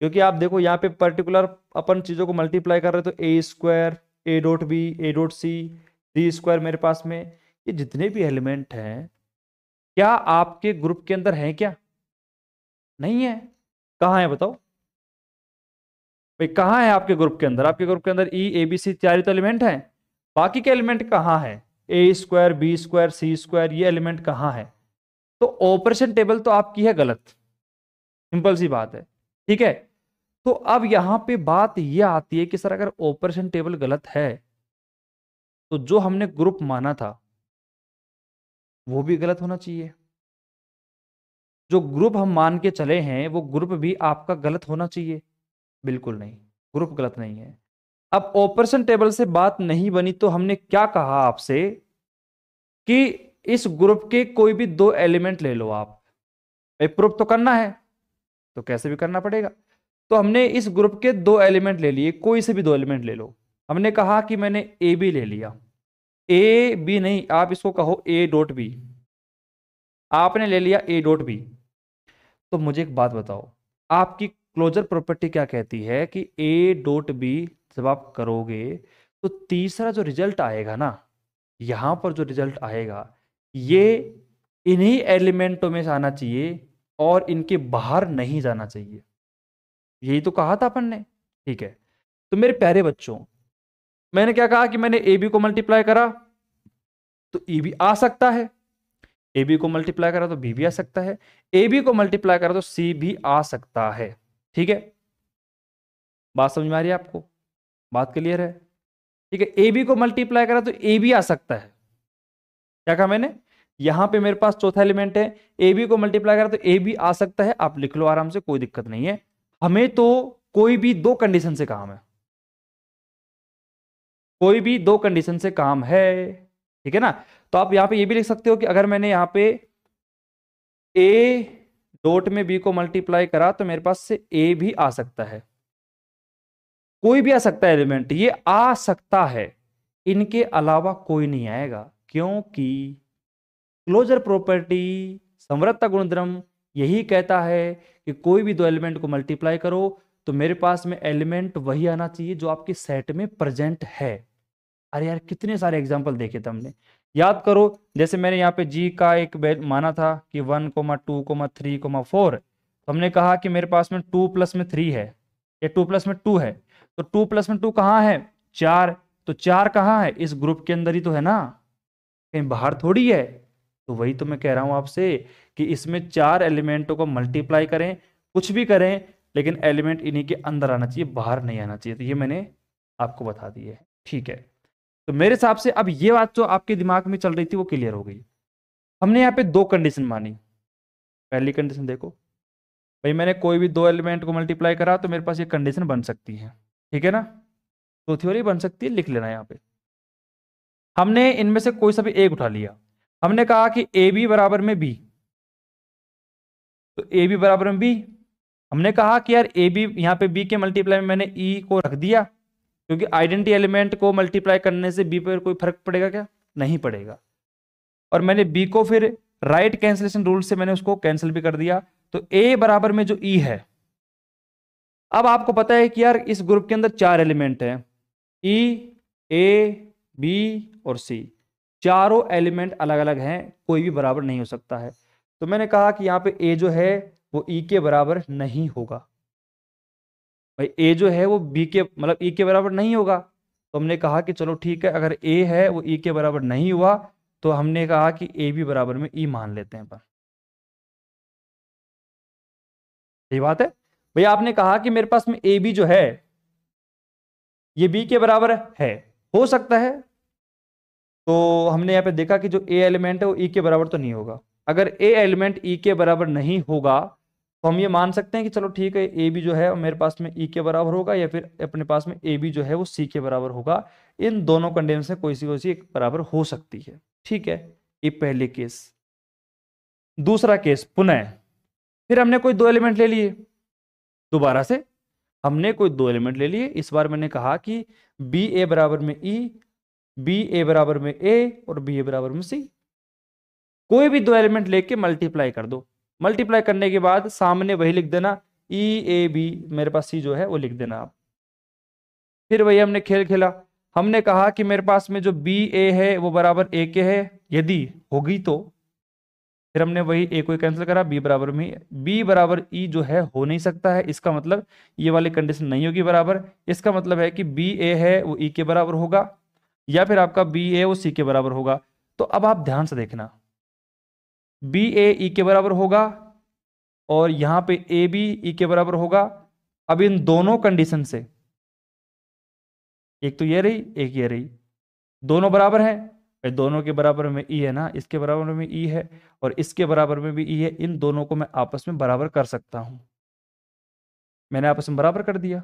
क्योंकि आप देखो यहाँ पे पर्टिकुलर अपन चीज़ों को मल्टीप्लाई कर रहे तो A square A dot B A dot C D square मेरे पास में ये जितने भी एलिमेंट हैं क्या आपके ग्रुप के अंदर हैं क्या नहीं है कहाँ है बताओ भाई कहाँ है आपके ग्रुप के अंदर आपके ग्रुप के अंदर ई ए बी सी चार तो एलिमेंट हैं बाकी के एलिमेंट कहाँ है A square B square C square ये एलिमेंट कहाँ है तो ऑपरेशन टेबल तो आपकी है गलत सिंपल सी बात है ठीक है तो अब यहाँ पे बात ये आती है कि सर अगर ऑपरेशन टेबल गलत है तो जो हमने ग्रुप माना था वो भी गलत होना चाहिए जो ग्रुप हम मान के चले हैं वो ग्रुप भी आपका गलत होना चाहिए बिल्कुल नहीं ग्रुप गलत नहीं है अब ऑपरेशन टेबल से बात नहीं बनी तो हमने क्या कहा आपसे कि इस ग्रुप के कोई भी दो एलिमेंट ले लो आप प्रूफ तो करना है तो कैसे भी करना पड़ेगा तो हमने इस ग्रुप के दो एलिमेंट ले लिए कोई से भी दो एलिमेंट ले लो हमने कहा कि मैंने ए बी ले लिया ए बी नहीं आप इसको कहो ए डॉट बी आपने ले लिया ए डॉट बी तो मुझे एक बात बताओ आपकी क्लोजर प्रॉपर्टी क्या कहती है कि ए डॉट बी जब आप करोगे तो तीसरा जो रिजल्ट आएगा ना यहाँ पर जो रिजल्ट आएगा ये इन्हीं एलिमेंटों में आना चाहिए और इनके बाहर नहीं जाना चाहिए यही तो कहा था अपन ने ठीक है तो मेरे प्यारे बच्चों मैंने क्या कहा कि मैंने ए बी को मल्टीप्लाई करा तो ई e, तो भी आ सकता है ए बी को मल्टीप्लाई करा तो बी भी आ सकता है ए बी को मल्टीप्लाई करा तो सी भी आ सकता है ठीक है बात समझ में आ रही है आपको बात क्लियर है ठीक है ए बी को मल्टीप्लाई करा तो ए बी आ सकता है क्या कहा मैंने यहां पे मेरे पास चौथा एलिमेंट है ए बी को मल्टीप्लाई करा तो ए बी आ सकता है आप लिख लो आराम से कोई दिक्कत नहीं है हमें तो कोई भी दो कंडीशन से काम है कोई भी दो कंडीशन से काम है ठीक है ना तो आप यहां पे ये भी लिख सकते हो कि अगर मैंने यहां पे ए डोट में बी को मल्टीप्लाई करा तो मेरे पास से ए भी आ सकता है कोई भी आ सकता है एलिमेंट ये आ सकता है इनके अलावा कोई नहीं आएगा क्योंकि क्लोजर प्रॉपर्टी संवृत्ता गुणधर्म यही कहता है कि कोई भी दो एलिमेंट को मल्टीप्लाई करो तो मेरे पास में एलिमेंट वही आना चाहिए जो आपके सेट में प्रेजेंट है अरे यार कितने सारे एग्जाम्पल देखे थे हमने याद करो जैसे मैंने यहाँ पे जी का एक माना था कि one comma two comma three comma four तो हमने कहा कि मेरे पास में टू प्लस में थ्री है ये टू प्लस में टू है तो टू प्लस में टू कहाँ है चार तो चार कहाँ है इस ग्रुप के अंदर ही तो है ना कहीं बाहर थोड़ी है तो वही तो मैं कह रहा हूँ आपसे कि इसमें चार एलिमेंटों को मल्टीप्लाई करें कुछ भी करें लेकिन एलिमेंट इन्हीं के अंदर आना चाहिए बाहर नहीं आना चाहिए तो ये मैंने आपको बता दिया है ठीक है तो मेरे हिसाब से अब ये बात जो आपके दिमाग में चल रही थी वो क्लियर हो गई हमने यहाँ पे दो कंडीशन मानी पहली कंडीशन देखो भाई मैंने कोई भी दो एलिमेंट को मल्टीप्लाई करा तो मेरे पास ये कंडीशन बन सकती है ठीक है ना तो थ्योरी बन सकती है लिख लेना यहाँ पे हमने इनमें से कोई सा भी एक उठा लिया हमने कहा कि ए बी बराबर में बी तो ए बी बराबर में बी हमने कहा कि यार ए बी यहाँ पे बी के मल्टीप्लाई में मैंने ई e को रख दिया क्योंकि आइडेंटिटी एलिमेंट को मल्टीप्लाई करने से बी पर कोई फर्क पड़ेगा क्या नहीं पड़ेगा और मैंने बी को फिर राइट कैंसिलेशन रूल से मैंने उसको कैंसिल भी कर दिया तो ए बराबर में जो ई e है अब आपको पता है कि यार इस ग्रुप के अंदर चार एलिमेंट हैं ई ए बी और सी चारों एलिमेंट अलग अलग हैं कोई भी बराबर नहीं हो सकता है तो मैंने कहा कि यहाँ पे ए जो है वो ई e के बराबर नहीं होगा भाई ए जो है वो बी के मतलब ई e के बराबर नहीं होगा तो हमने कहा कि चलो ठीक है अगर ए है वो ई e के बराबर नहीं हुआ तो हमने कहा कि ए बी बराबर में ई e मान लेते हैं पर सही बात है भैया आपने कहा कि मेरे पास में ए बी जो है ये बी के बराबर है हो सकता है तो हमने यहाँ पे देखा कि जो ए एलिमेंट है वो ई के बराबर तो नहीं होगा अगर ए एलिमेंट ई के बराबर नहीं होगा तो हम ये मान सकते हैं कि चलो ठीक है ए बी जो है मेरे पास में ई e के बराबर होगा या फिर अपने पास में ए बी जो है वो सी के बराबर होगा इन दोनों कंडेंस से कोई सी कोई सी एक बराबर हो सकती है ठीक है ये पहले केस दूसरा केस पुनः फिर हमने कोई दो एलिमेंट ले लिए दोबारा से हमने कोई दो एलिमेंट ले लिए इस बार मैंने कहा कि बी ए बराबर में ई बी ए बराबर में ए और बी ए बराबर में सी कोई भी दो एलिमेंट लेके मल्टीप्लाई कर दो मल्टीप्लाई करने के बाद सामने वही लिख देना ई ए बी मेरे पास सी जो है वो लिख देना आप फिर वही हमने खेल खेला हमने कहा कि मेरे पास में जो बी ए है वो बराबर ए के है यदि होगी तो फिर हमने वही ए को कैंसिल करा बी बराबर में बी बराबर ई e जो है हो नहीं सकता है इसका मतलब ये वाली कंडीशन नहीं होगी बराबर इसका मतलब है कि बी ए है वो ई e के बराबर होगा या फिर आपका बी ए वो सी के बराबर होगा तो अब आप ध्यान से देखना बी ए ई के बराबर होगा और यहाँ पे ए बी ई के बराबर होगा अब इन दोनों कंडीशन से एक तो ये रही एक ये रही दोनों बराबर हैं दोनों के बराबर में ई है ना इसके बराबर में ई है और इसके बराबर में भी ई है इन दोनों को मैं आपस में बराबर कर सकता हूँ मैंने आपस में बराबर कर दिया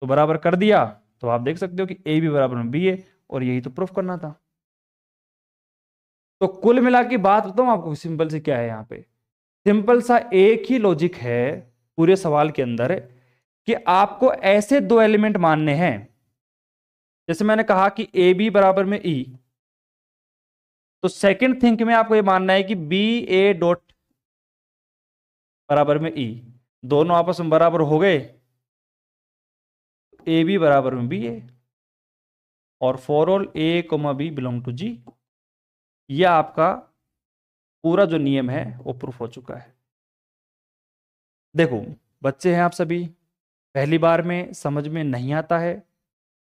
तो बराबर कर दिया तो आप देख सकते हो कि ए भी बराबर में बी है और यही तो प्रूफ करना था तो कुल मिला की बात बताऊं आपको सिंपल से क्या है यहाँ पे सिंपल सा एक ही लॉजिक है पूरे सवाल के अंदर कि आपको ऐसे दो एलिमेंट मानने हैं जैसे मैंने कहा कि ए बी बराबर में ई e, तो सेकंड थिंक में आपको ये मानना है कि बी ए डॉट बराबर में ई e, दोनों आपस में बराबर हो गए ए बी बराबर में बी ए और for all A comma B belong to G यह आपका पूरा जो नियम है वो प्रूफ हो चुका है देखो बच्चे हैं आप सभी पहली बार में समझ में नहीं आता है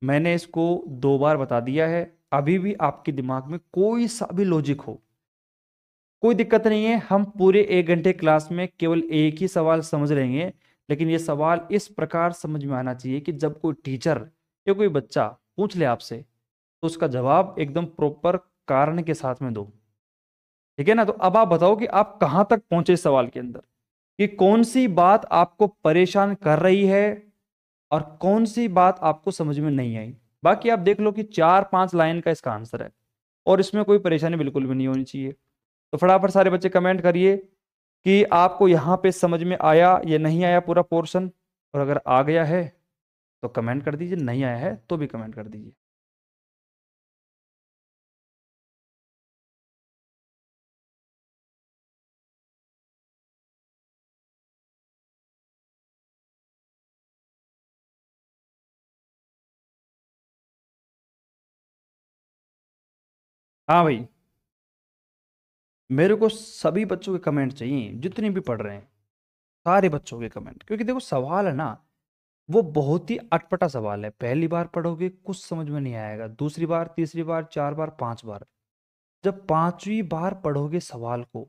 मैंने इसको दो बार बता दिया है अभी भी आपके दिमाग में कोई सा भी लॉजिक हो कोई दिक्कत नहीं है हम पूरे एक घंटे क्लास में केवल एक ही सवाल समझ लेंगे लेकिन ये सवाल इस प्रकार समझ में आना चाहिए कि जब कोई टीचर या कोई बच्चा पूछ ले आपसे तो उसका जवाब एकदम प्रॉपर कारण के साथ में दो ठीक है ना तो अब आप बताओ कि आप कहां तक पहुंचे सवाल के अंदर कि कौन सी बात आपको परेशान कर रही है और कौन सी बात आपको समझ में नहीं आई बाकी आप देख लो कि चार पांच लाइन का इसका आंसर है और इसमें कोई परेशानी बिल्कुल भी नहीं होनी चाहिए तो फटाफट सारे बच्चे कमेंट करिए कि आपको यहाँ पे समझ में आया या नहीं आया पूरा पोर्शन और अगर आ गया है तो कमेंट कर दीजिए नहीं आया है तो भी कमेंट कर दीजिए हाँ भाई मेरे को सभी बच्चों के कमेंट चाहिए जितने भी पढ़ रहे हैं सारे बच्चों के कमेंट क्योंकि देखो सवाल है ना वो बहुत ही अटपटा सवाल है पहली बार पढ़ोगे कुछ समझ में नहीं आएगा दूसरी बार तीसरी बार चार बार पांच बार जब पांचवी बार पढ़ोगे सवाल को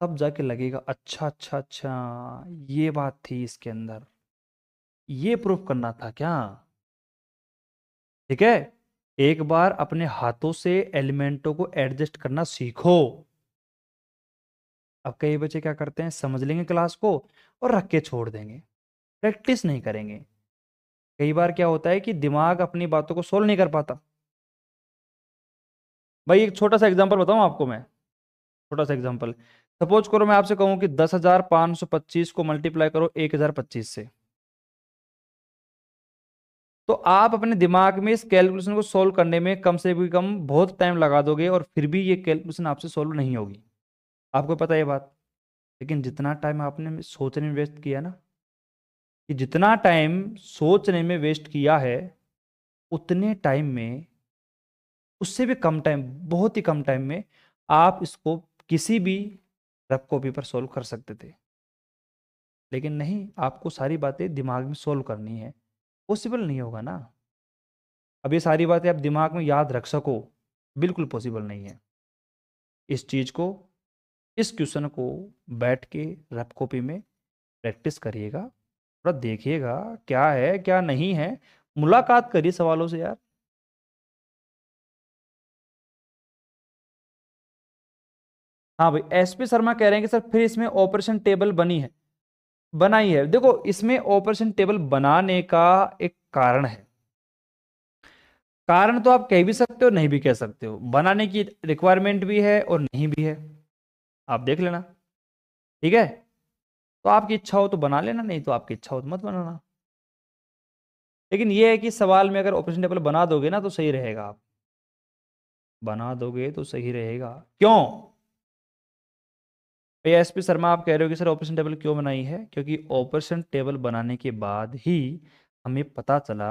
तब जाके लगेगा अच्छा अच्छा अच्छा ये बात थी इसके अंदर ये प्रूफ करना था क्या ठीक है एक बार अपने हाथों से एलिमेंटों को एडजस्ट करना सीखो अब कई बच्चे क्या करते हैं समझ लेंगे क्लास को और रख के छोड़ देंगे प्रैक्टिस नहीं करेंगे कई बार क्या होता है कि दिमाग अपनी बातों को सोल्व नहीं कर पाता भाई एक छोटा सा एग्जाम्पल बताऊं आपको मैं छोटा सा एग्जाम्पल सपोज करो मैं आपसे कहूं कि दस हजार पांच सौ पच्चीस को मल्टीप्लाई करो एक हजार पच्चीस से तो आप अपने दिमाग में इस कैलकुलेशन को सोल्व करने में कम से भी कम बहुत टाइम लगा दोगे और फिर भी ये कैलकुलेशन आपसे सोल्व नहीं होगी आपको पता है बात लेकिन जितना टाइम आपने सोचने में वेस्ट किया ना कि जितना टाइम सोचने में वेस्ट किया है उतने टाइम में उससे भी कम टाइम बहुत ही कम टाइम में आप इसको किसी भी रफ कॉपी पर सोल्व कर सकते थे लेकिन नहीं आपको सारी बातें दिमाग में सोल्व करनी है पॉसिबल नहीं होगा ना अब ये सारी बातें आप दिमाग में याद रख सको बिल्कुल पॉसिबल नहीं है इस चीज़ को इस क्वेश्चन को बैठ के रफ कॉपी में प्रैक्टिस करिएगा थोड़ा देखिएगा क्या है क्या नहीं है मुलाकात करिए सवालों से यार हाँ भाई एसपी शर्मा कह रहे हैं कि सर फिर इसमें ऑपरेशन टेबल बनी है बनाई है देखो इसमें ऑपरेशन टेबल बनाने का एक कारण है कारण तो आप कह भी सकते हो नहीं भी कह सकते हो बनाने की रिक्वायरमेंट भी है और नहीं भी है आप देख लेना ठीक है तो आपकी इच्छा हो तो बना लेना नहीं तो आपकी इच्छा हो तो मत बनाना लेकिन यह है कि सवाल में अगर ऑपरेशन टेबल बना दोगे ना तो सही रहेगा आप बना दोगे तो सही रहेगा क्यों भैया एस पी शर्मा आप कह रहे हो कि सर ऑपरेशन टेबल क्यों बनाई है क्योंकि ऑपरेशन टेबल बनाने के बाद ही हमें पता चला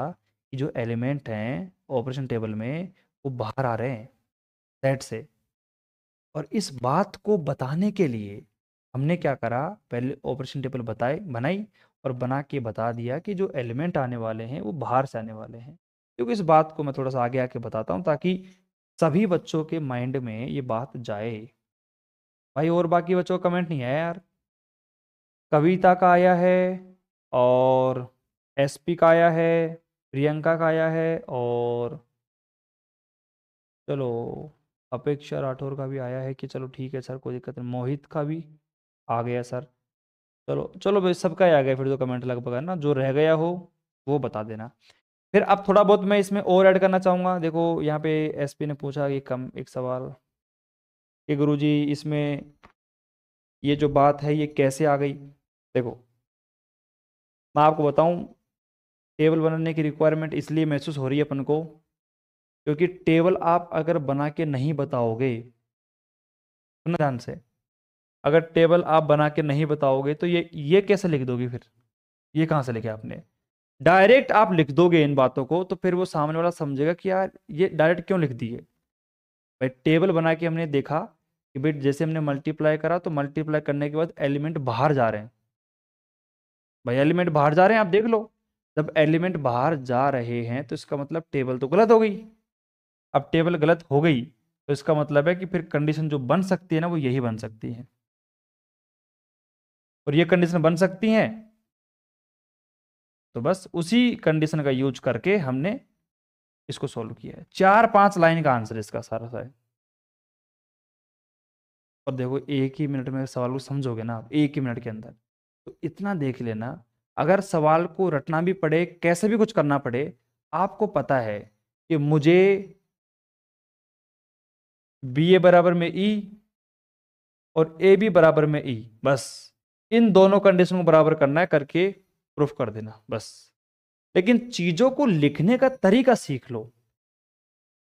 कि जो एलिमेंट हैं ऑपरेशन टेबल में वो बाहर आ रहे हैं सेट से और इस बात को बताने के लिए हमने क्या करा पहले ऑपरेशन टेबल बताए बनाई और बना के बता दिया कि जो एलिमेंट आने वाले हैं वो बाहर से आने वाले हैं क्योंकि इस बात को मैं थोड़ा सा आगे आके बताता हूँ ताकि सभी बच्चों के माइंड में ये बात जाए भाई और बाकी बच्चों का कमेंट नहीं आया यार कविता का आया है और एसपी का आया है प्रियंका का आया है और चलो अपेक्षा राठौर का भी आया है कि चलो ठीक है सर कोई दिक्कत नहीं मोहित का भी आ गया सर चलो चलो भाई सबका ही आ गया फिर तो कमेंट लगभग है ना जो रह गया हो वो बता देना फिर अब थोड़ा बहुत मैं इसमें और ऐड करना चाहूँगा देखो यहाँ पे एसपी ने पूछा कि कम एक सवाल कि गुरुजी इसमें ये जो बात है ये कैसे आ गई देखो मैं आपको बताऊं टेबल बनाने की रिक्वायरमेंट इसलिए महसूस हो रही है अपन को क्योंकि टेबल आप अगर बना के नहीं बताओगे सुना ध्यान से अगर टेबल आप बना के नहीं बताओगे तो ये ये कैसे लिख दोगे फिर ये कहाँ से लिखे आपने डायरेक्ट आप लिख दोगे इन बातों को तो फिर वो सामने वाला समझेगा कि यार ये डायरेक्ट क्यों लिख दिए भाई टेबल बना के हमने देखा कि भाई जैसे हमने मल्टीप्लाई करा तो मल्टीप्लाई करने के बाद एलिमेंट बाहर जा रहे हैं भाई एलिमेंट बाहर जा रहे हैं आप देख लो जब एलिमेंट बाहर जा रहे हैं तो इसका मतलब टेबल तो गलत हो गई अब टेबल गलत हो गई तो इसका मतलब है कि फिर कंडीशन जो बन सकती है ना वो यही बन सकती है और ये कंडीशन बन सकती है तो बस उसी कंडीशन का यूज करके हमने इसको सॉल्व किया है चार पांच लाइन का आंसर इसका सारा शायद और देखो एक ही मिनट में सवाल को समझोगे ना आप एक ही मिनट के अंदर तो इतना देख लेना अगर सवाल को रटना भी पड़े कैसे भी कुछ करना पड़े आपको पता है कि मुझे बी ए बराबर में ई e और ए बी बराबर में ई e, बस इन दोनों कंडीशन को बराबर करना है करके प्रूफ कर देना बस लेकिन चीजों को लिखने का तरीका सीख लो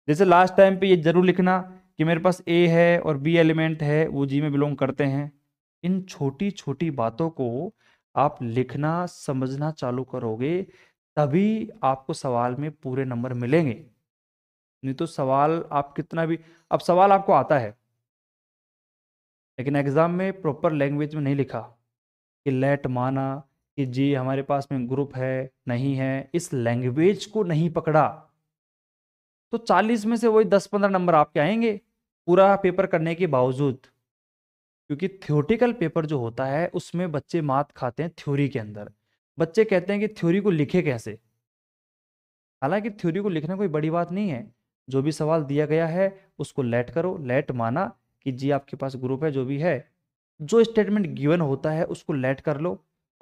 जैसे लास्ट टाइम पे ये जरूर लिखना कि मेरे पास ए है और बी एलिमेंट है वो जी में बिलोंग करते हैं इन छोटी छोटी बातों को आप लिखना समझना चालू करोगे तभी आपको सवाल में पूरे नंबर मिलेंगे नहीं तो सवाल आप कितना भी अब सवाल आपको आता है लेकिन एग्ज़ाम में प्रॉपर लैंग्वेज में नहीं लिखा कि लेट माना कि जी हमारे पास में ग्रुप है नहीं है इस लैंग्वेज को नहीं पकड़ा तो 40 में से वही 10-15 नंबर आपके आएंगे पूरा पेपर करने के बावजूद क्योंकि थ्योरेटिकल पेपर जो होता है उसमें बच्चे मात खाते हैं थ्योरी के अंदर बच्चे कहते हैं कि थ्योरी को लिखे कैसे हालांकि थ्योरी को लिखना कोई बड़ी बात नहीं है जो भी सवाल दिया गया है उसको लेट करो लेट माना कि जी आपके पास ग्रुप है जो भी है जो स्टेटमेंट गिवन होता है उसको लेट कर लो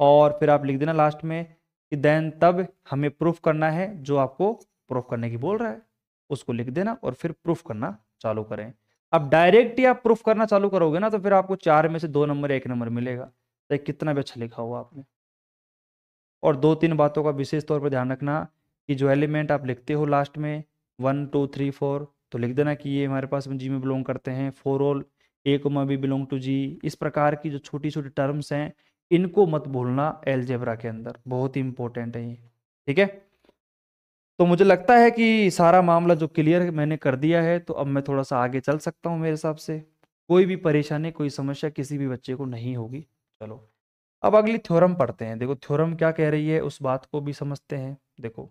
और फिर आप लिख देना लास्ट में कि देन तब हमें प्रूफ करना है जो आपको प्रूफ करने की बोल रहा है उसको लिख देना और फिर प्रूफ करना चालू करें अब डायरेक्ट ही आप प्रूफ करना चालू करोगे ना तो फिर आपको चार में से दो नंबर एक नंबर मिलेगा तो कितना भी अच्छा लिखा हुआ आपने और दो तीन बातों का विशेष तौर पर ध्यान रखना कि जो एलिमेंट आप लिखते हो लास्ट में वन टू थ्री फोर तो लिख देना कि ये हमारे पास जी में बिलोंग करते हैं फोर ऑल ए को बी बिलोंग टू जी इस प्रकार की जो छोटी छोटी टर्म्स हैं इनको मत भूलना एलजेब्रा के अंदर बहुत ही इंपॉर्टेंट है ये ठीक है तो मुझे लगता है कि सारा मामला जो क्लियर मैंने कर दिया है तो अब मैं थोड़ा सा आगे चल सकता हूँ मेरे हिसाब से कोई भी परेशानी कोई समस्या किसी भी बच्चे को नहीं होगी चलो अब अगली थ्योरम पढ़ते हैं देखो थ्योरम क्या कह रही है उस बात को भी समझते हैं देखो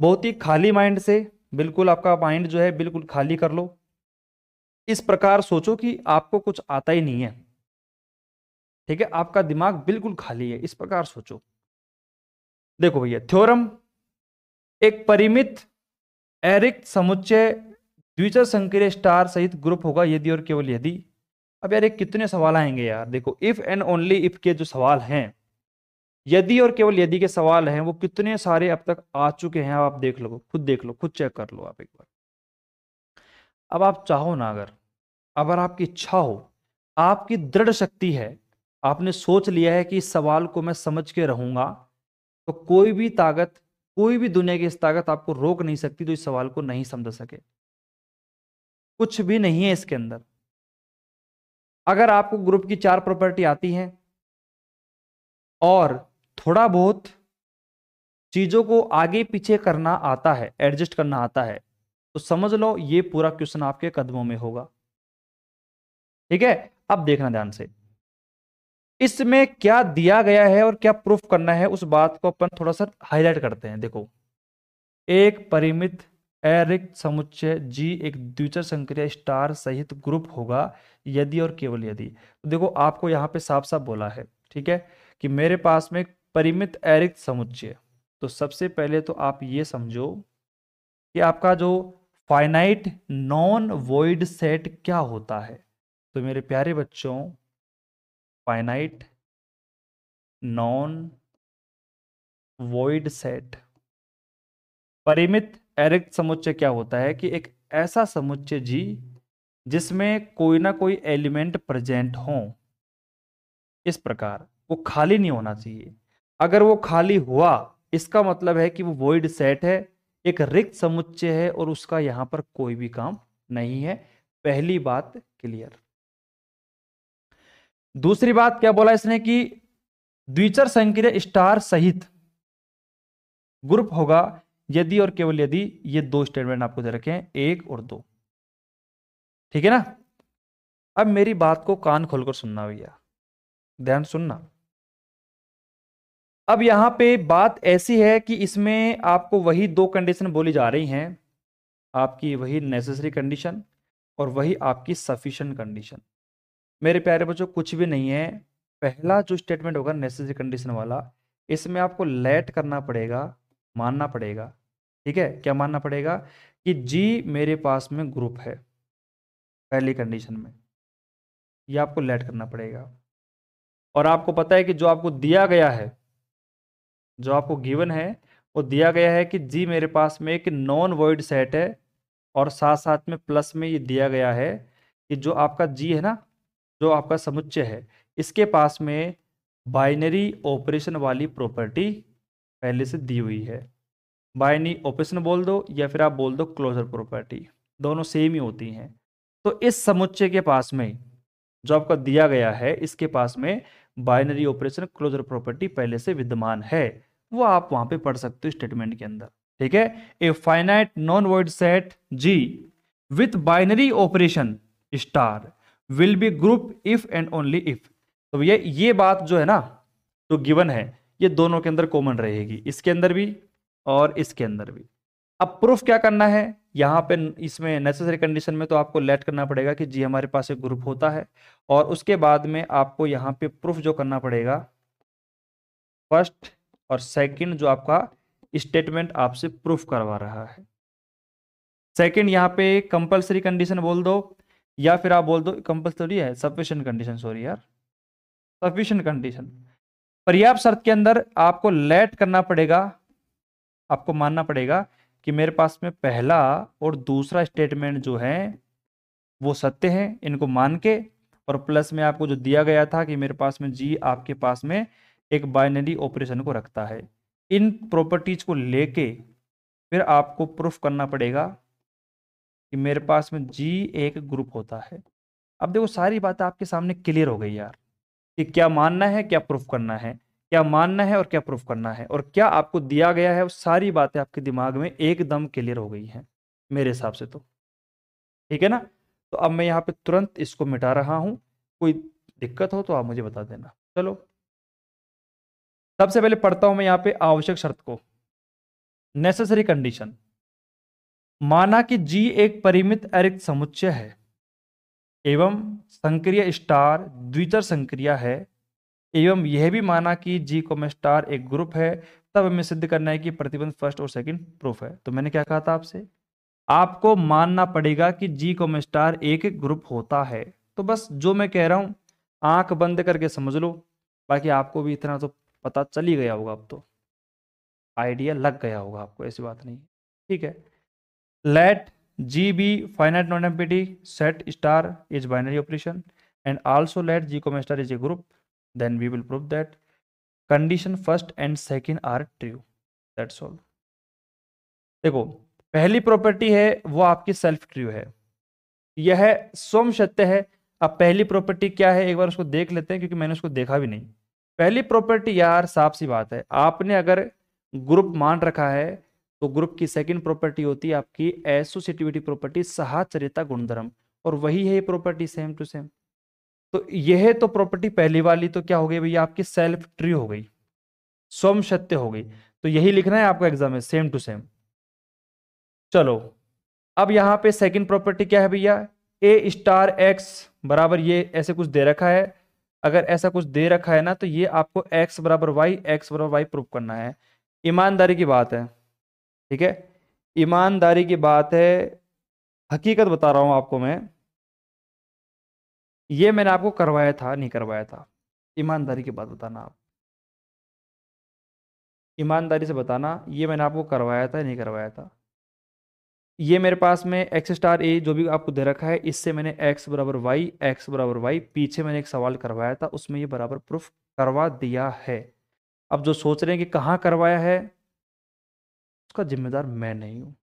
बहुत ही खाली माइंड से बिल्कुल आपका माइंड जो है बिल्कुल खाली कर लो इस प्रकार सोचो कि आपको कुछ आता ही नहीं है ठीक है आपका दिमाग बिल्कुल खाली है इस प्रकार सोचो देखो भैया थ्योरम एक परिमित एरिक समुच्चय द्विचर संक्रिय स्टार सहित ग्रुप होगा यदि और केवल यदि अब यार ये कितने सवाल आएंगे यार देखो इफ एंड ओनली इफ के जो सवाल हैं यदि और केवल यदि के सवाल हैं वो कितने सारे अब तक आ चुके हैं आप देख लो खुद देख लो खुद चेक कर लो आप एक बार अब आप चाहो ना अगर अगर आपकी इच्छा हो आपकी दृढ़ शक्ति है आपने सोच लिया है कि इस सवाल को मैं समझ के रहूँगा तो कोई भी ताकत कोई भी दुनिया की इस ताकत आपको रोक नहीं सकती जो इस सवाल को नहीं समझ सके कुछ भी नहीं है इसके अंदर अगर आपको ग्रुप की चार प्रॉपर्टी आती हैं और थोड़ा बहुत चीज़ों को आगे पीछे करना आता है एडजस्ट करना आता है तो समझ लो ये पूरा क्वेश्चन आपके कदमों में होगा ठीक है अब देखना ध्यान से इसमें क्या दिया गया है और क्या प्रूफ करना है उस बात को अपन थोड़ा सा हाईलाइट करते हैं देखो एक परिमित एरिक समुच्चय जी एक द्विचर संक्रिय स्टार सहित ग्रुप होगा यदि और केवल यदि तो देखो आपको यहाँ पे साफ साफ बोला है ठीक है कि मेरे पास में परिमित एरिक समुच्चय तो सबसे पहले तो आप ये समझो कि आपका जो फाइनाइट नॉन वॉइड सेट क्या होता है तो मेरे प्यारे बच्चों फाइनाइट नॉन वॉइड सेट परिमित एरिक समुच्चय क्या होता है कि एक ऐसा समुच्चय जी जिसमें कोई ना कोई एलिमेंट प्रेजेंट हो इस प्रकार वो खाली नहीं होना चाहिए अगर वो खाली हुआ इसका मतलब है कि वो वॉइड सेट है एक रिक्त समुच्चय है और उसका यहाँ पर कोई भी काम नहीं है पहली बात क्लियर दूसरी बात क्या बोला इसने कि द्विचर संक्रिय स्टार सहित ग्रुप होगा यदि और केवल यदि ये दो स्टेटमेंट आपको दे रखे हैं एक और दो ठीक है ना अब मेरी बात को कान खोलकर सुनना भैया ध्यान सुनना अब यहां पे बात ऐसी है कि इसमें आपको वही दो कंडीशन बोली जा रही हैं आपकी वही नेसेसरी कंडीशन और वही आपकी सफिशिएंट कंडीशन मेरे प्यारे बच्चों कुछ भी नहीं है पहला जो स्टेटमेंट होगा नेसेसरी कंडीशन वाला इसमें आपको लेट करना पड़ेगा मानना पड़ेगा ठीक है क्या मानना पड़ेगा कि जी मेरे पास में ग्रुप है पहली कंडीशन में ये आपको लेट करना पड़ेगा और आपको पता है कि जो आपको दिया गया है जो आपको गिवन है वो दिया गया है कि जी मेरे पास में एक नॉन वर्ड सेट है और साथ साथ में प्लस में ये दिया गया है कि जो आपका जी है ना जो आपका समुच्चय है इसके पास में बाइनरी ऑपरेशन वाली प्रॉपर्टी पहले से दी हुई है बाइनरी ऑपरेशन बोल दो या फिर आप बोल दो क्लोजर प्रॉपर्टी दोनों सेम ही होती हैं तो इस समुच्चय के पास में जो आपका दिया गया है इसके पास में बाइनरी ऑपरेशन क्लोजर प्रॉपर्टी पहले से विद्यमान है वो आप वहां पे पढ़ सकते हो स्टेटमेंट के अंदर ठीक है A finite non void set G with binary operation star will be group if and only if तो भैया ये बात जो है ना जो गिवन है ये दोनों के अंदर कॉमन रहेगी इसके अंदर भी और इसके अंदर भी अब प्रूफ क्या करना है यहाँ पे इसमें नेसेसरी कंडीशन में तो आपको लेट करना पड़ेगा कि जी हमारे पास एक ग्रुप होता है और उसके बाद में आपको यहाँ पे प्रूफ जो करना पड़ेगा फर्स्ट और सेकंड जो आपका स्टेटमेंट आपसे प्रूफ करवा रहा है सेकंड यहाँ पे कंपलसरी कंडीशन बोल दो या फिर आप बोल दो कंपल्सरी है सफिशियंट कंडीशन सॉरी यार सफिशियंट कंडीशन पर्याप्त शर्त के अंदर आपको लेट करना पड़ेगा आपको मानना पड़ेगा कि मेरे पास में पहला और दूसरा स्टेटमेंट जो है वो सत्य है इनको मान के और प्लस में आपको जो दिया गया था कि मेरे पास में जी आपके पास में एक बाइनरी ऑपरेशन को रखता है इन प्रॉपर्टीज को लेके फिर आपको प्रूफ करना पड़ेगा कि मेरे पास में जी एक ग्रुप होता है अब देखो सारी बातें आपके सामने क्लियर हो गई यार कि क्या मानना है क्या प्रूफ करना है क्या मानना है और क्या प्रूफ करना है और क्या आपको दिया गया है वो सारी बातें आपके दिमाग में एकदम क्लियर हो गई हैं मेरे हिसाब से तो ठीक है ना तो अब मैं यहाँ पे तुरंत इसको मिटा रहा हूँ कोई दिक्कत हो तो आप मुझे बता देना चलो सबसे पहले पढ़ता हूँ मैं यहाँ पे आवश्यक शर्त को नेसेसरी कंडीशन माना कि जी एक परिमित अरिक्त समुच्चय है एवं संक्रिय स्टार द्वितर संक्रिया है एवं यह भी माना कि जी कोमा स्टार एक ग्रुप है तब हमें सिद्ध करना है कि प्रतिबंध फर्स्ट और सेकंड प्रूफ है तो मैंने क्या कहा था आपसे आपको मानना पड़ेगा कि जी कोमा स्टार एक ग्रुप होता है तो बस जो मैं कह रहा हूँ आंख बंद करके समझ लो बाकी आपको भी इतना तो पता चल ही गया होगा अब तो आइडिया लग गया होगा आपको ऐसी बात नहीं ठीक है let g be finite non empty set star is binary operation and also let g comma star is a group then we will prove that condition first and second are true that's all देखो पहली property है वो आपकी self true है यह सोम सत्य है अब पहली प्रॉपर्टी क्या है एक बार उसको देख लेते हैं क्योंकि मैंने उसको देखा भी नहीं पहली प्रॉपर्टी यार साफ सी बात है आपने अगर ग्रुप मान रखा है तो ग्रुप की सेकेंड प्रॉपर्टी होती है आपकी एसोसिएटिविटी प्रॉपर्टी सहाचरिता गुणधर्म और वही है ये प्रॉपर्टी सेम टू सेम तो यह तो प्रॉपर्टी पहली वाली तो क्या हो गई भैया आपकी सेल्फ ट्री हो गई स्वम सत्य हो गई तो यही लिखना है आपका एग्जाम में सेम टू सेम चलो अब यहां पे सेकंड प्रॉपर्टी क्या है भैया ए स्टार एक्स बराबर ये ऐसे कुछ दे रखा है अगर ऐसा कुछ दे रखा है ना तो ये आपको एक्स बराबर वाई एक्स बराबर वाई प्रूफ करना है ईमानदारी की बात है ठीक है ईमानदारी की बात है हकीकत बता रहा हूँ आपको मैं ये मैंने आपको करवाया था नहीं करवाया था ईमानदारी की बात बताना आप ईमानदारी से बताना ये मैंने आपको करवाया था नहीं करवाया था ये मेरे पास में एक्स स्टार ए जो भी आपको दे रखा है इससे मैंने एक्स बराबर वाई एक्स बराबर वाई पीछे मैंने एक सवाल करवाया था उसमें ये बराबर प्रूफ करवा दिया है अब जो सोच रहे हैं कि कहाँ करवाया है उसका जिम्मेदार मैं नहीं हूँ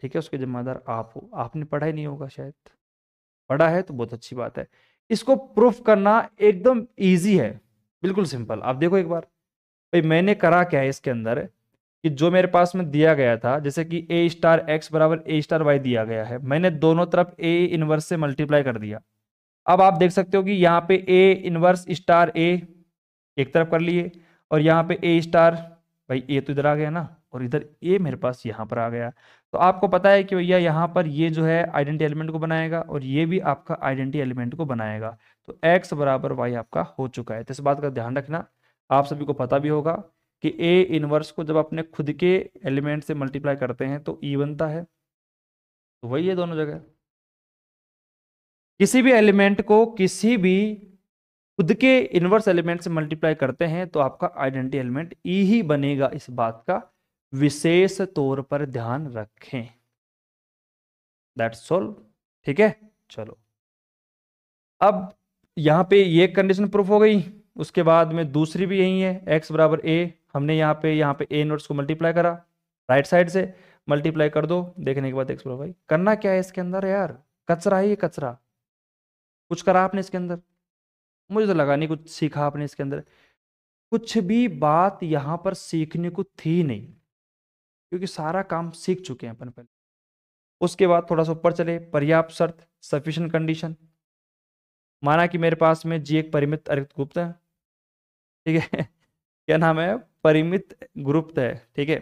ठीक है उसके जिम्मेदार आप हो आपने पढ़ा ही नहीं होगा शायद पढ़ा है तो बहुत अच्छी बात है इसको प्रूफ करना एकदम ईजी है बिल्कुल सिंपल आप देखो एक बार भाई मैंने करा क्या है इसके अंदर कि जो मेरे पास में दिया गया था जैसे कि ए स्टार एक्स बराबर ए स्टार वाई दिया गया है मैंने दोनों तरफ ए इनवर्स से मल्टीप्लाई कर दिया अब आप देख सकते हो कि यहाँ पे ए इनवर्स स्टार ए एक तरफ कर लिए और यहाँ पे ए स्टार भाई ए तो इधर आ गया ना और इधर ए मेरे पास यहाँ पर आ गया तो आपको पता है कि भैया यहाँ पर ये जो है आइडेंटी एलिमेंट को बनाएगा और ये भी आपका आइडेंटी एलिमेंट को बनाएगा तो एक्स बराबर वाई आपका हो चुका है तो इस बात का ध्यान रखना आप सभी को पता भी होगा कि ए इनवर्स को जब अपने खुद के एलिमेंट से मल्टीप्लाई करते हैं तो ई e बनता है तो वही है दोनों जगह किसी भी एलिमेंट को किसी भी खुद के इनवर्स एलिमेंट से मल्टीप्लाई करते हैं तो आपका आइडेंटिटी एलिमेंट ई ही बनेगा इस बात का विशेष तौर पर ध्यान रखें दैट्स ऑल ठीक है चलो अब यहां पे ये कंडीशन प्रूफ हो गई उसके बाद में दूसरी भी यही है एक्स बराबर ए हमने यहाँ पे यहां पे ए नोट्स को मल्टीप्लाई करा राइट साइड से मल्टीप्लाई कर दो देखने के बाद एक्स बराबर करना क्या है इसके अंदर यार कचरा ही कचरा कुछ करा आपने इसके अंदर मुझे तो लगा नहीं कुछ सीखा आपने इसके अंदर कुछ भी बात यहां पर सीखने को थी नहीं क्योंकि सारा काम सीख चुके हैं अपन पहले उसके बाद थोड़ा सा ऊपर चले पर्याप्त शर्त सफिशियंट कंडीशन माना कि मेरे पास में जी एक परिमित अरिक्त गुप्त है ठीक है क्या नाम है परिमित गुप्त है ठीक है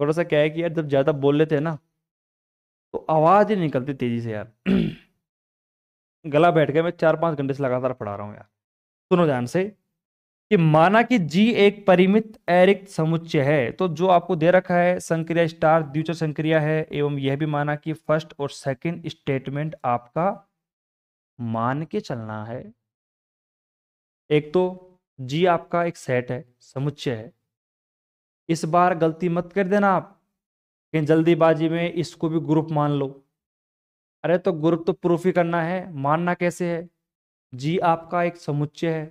थोड़ा सा क्या है कि यार जब ज़्यादा बोल लेते हैं ना तो आवाज़ ही निकलती तेज़ी से यार गला बैठ के मैं चार पाँच घंटे से लगातार पढ़ा रहा हूँ यार सुनो ध्यान से कि माना कि जी एक परिमित एरिक समुच्चय है तो जो आपको दे रखा है संक्रिया स्टार द्वितीय संक्रिया है एवं यह भी माना कि फर्स्ट और सेकंड स्टेटमेंट आपका मान के चलना है एक तो जी आपका एक सेट है समुच्चय है इस बार गलती मत कर देना आप कहीं जल्दीबाजी में इसको भी ग्रुप मान लो अरे तो ग्रुप तो प्रूफ ही करना है मानना कैसे है जी आपका एक समुच्चय है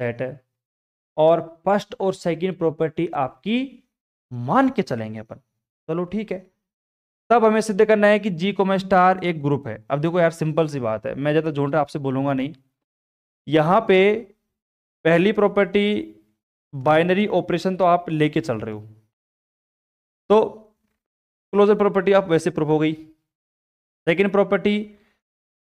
सेट है और फर्स्ट और सेकंड प्रॉपर्टी आपकी मान के चलेंगे अपन चलो ठीक है तब हमें सिद्ध करना है कि जी कोमा स्टार एक ग्रुप है अब देखो यार सिंपल सी बात है मैं ज़्यादा झोंटा आपसे बोलूंगा नहीं यहां पे पहली प्रॉपर्टी बाइनरी ऑपरेशन तो आप लेके चल रहे हो तो क्लोजर प्रॉपर्टी आप वैसे प्रूफ हो गई सेकेंड प्रॉपर्टी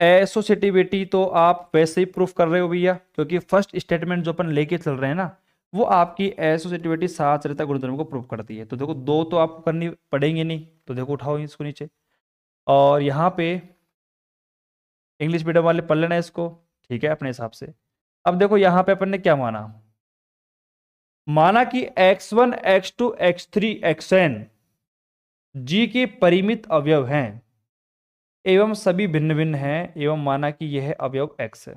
एसोसिएटिविटी तो आप वैसे ही प्रूफ कर रहे हो भैया क्योंकि फर्स्ट स्टेटमेंट जो अपन लेके चल रहे हैं ना वो आपकी एसोसिएटिविटी साक्षरता गुणधर्म को प्रूफ करती है तो देखो दो तो आपको करनी पड़ेंगे नहीं तो देखो उठाओ इसको नीचे और यहाँ पे इंग्लिश मीडियम वाले पढ़ लेना इसको ठीक है अपने हिसाब से अब देखो यहाँ पे अपन ने क्या माना माना कि x1, x2, x3, xn जी के परिमित अवयव हैं एवं सभी भिन्न भिन्न हैं एवं माना कि यह अवयव एक्स है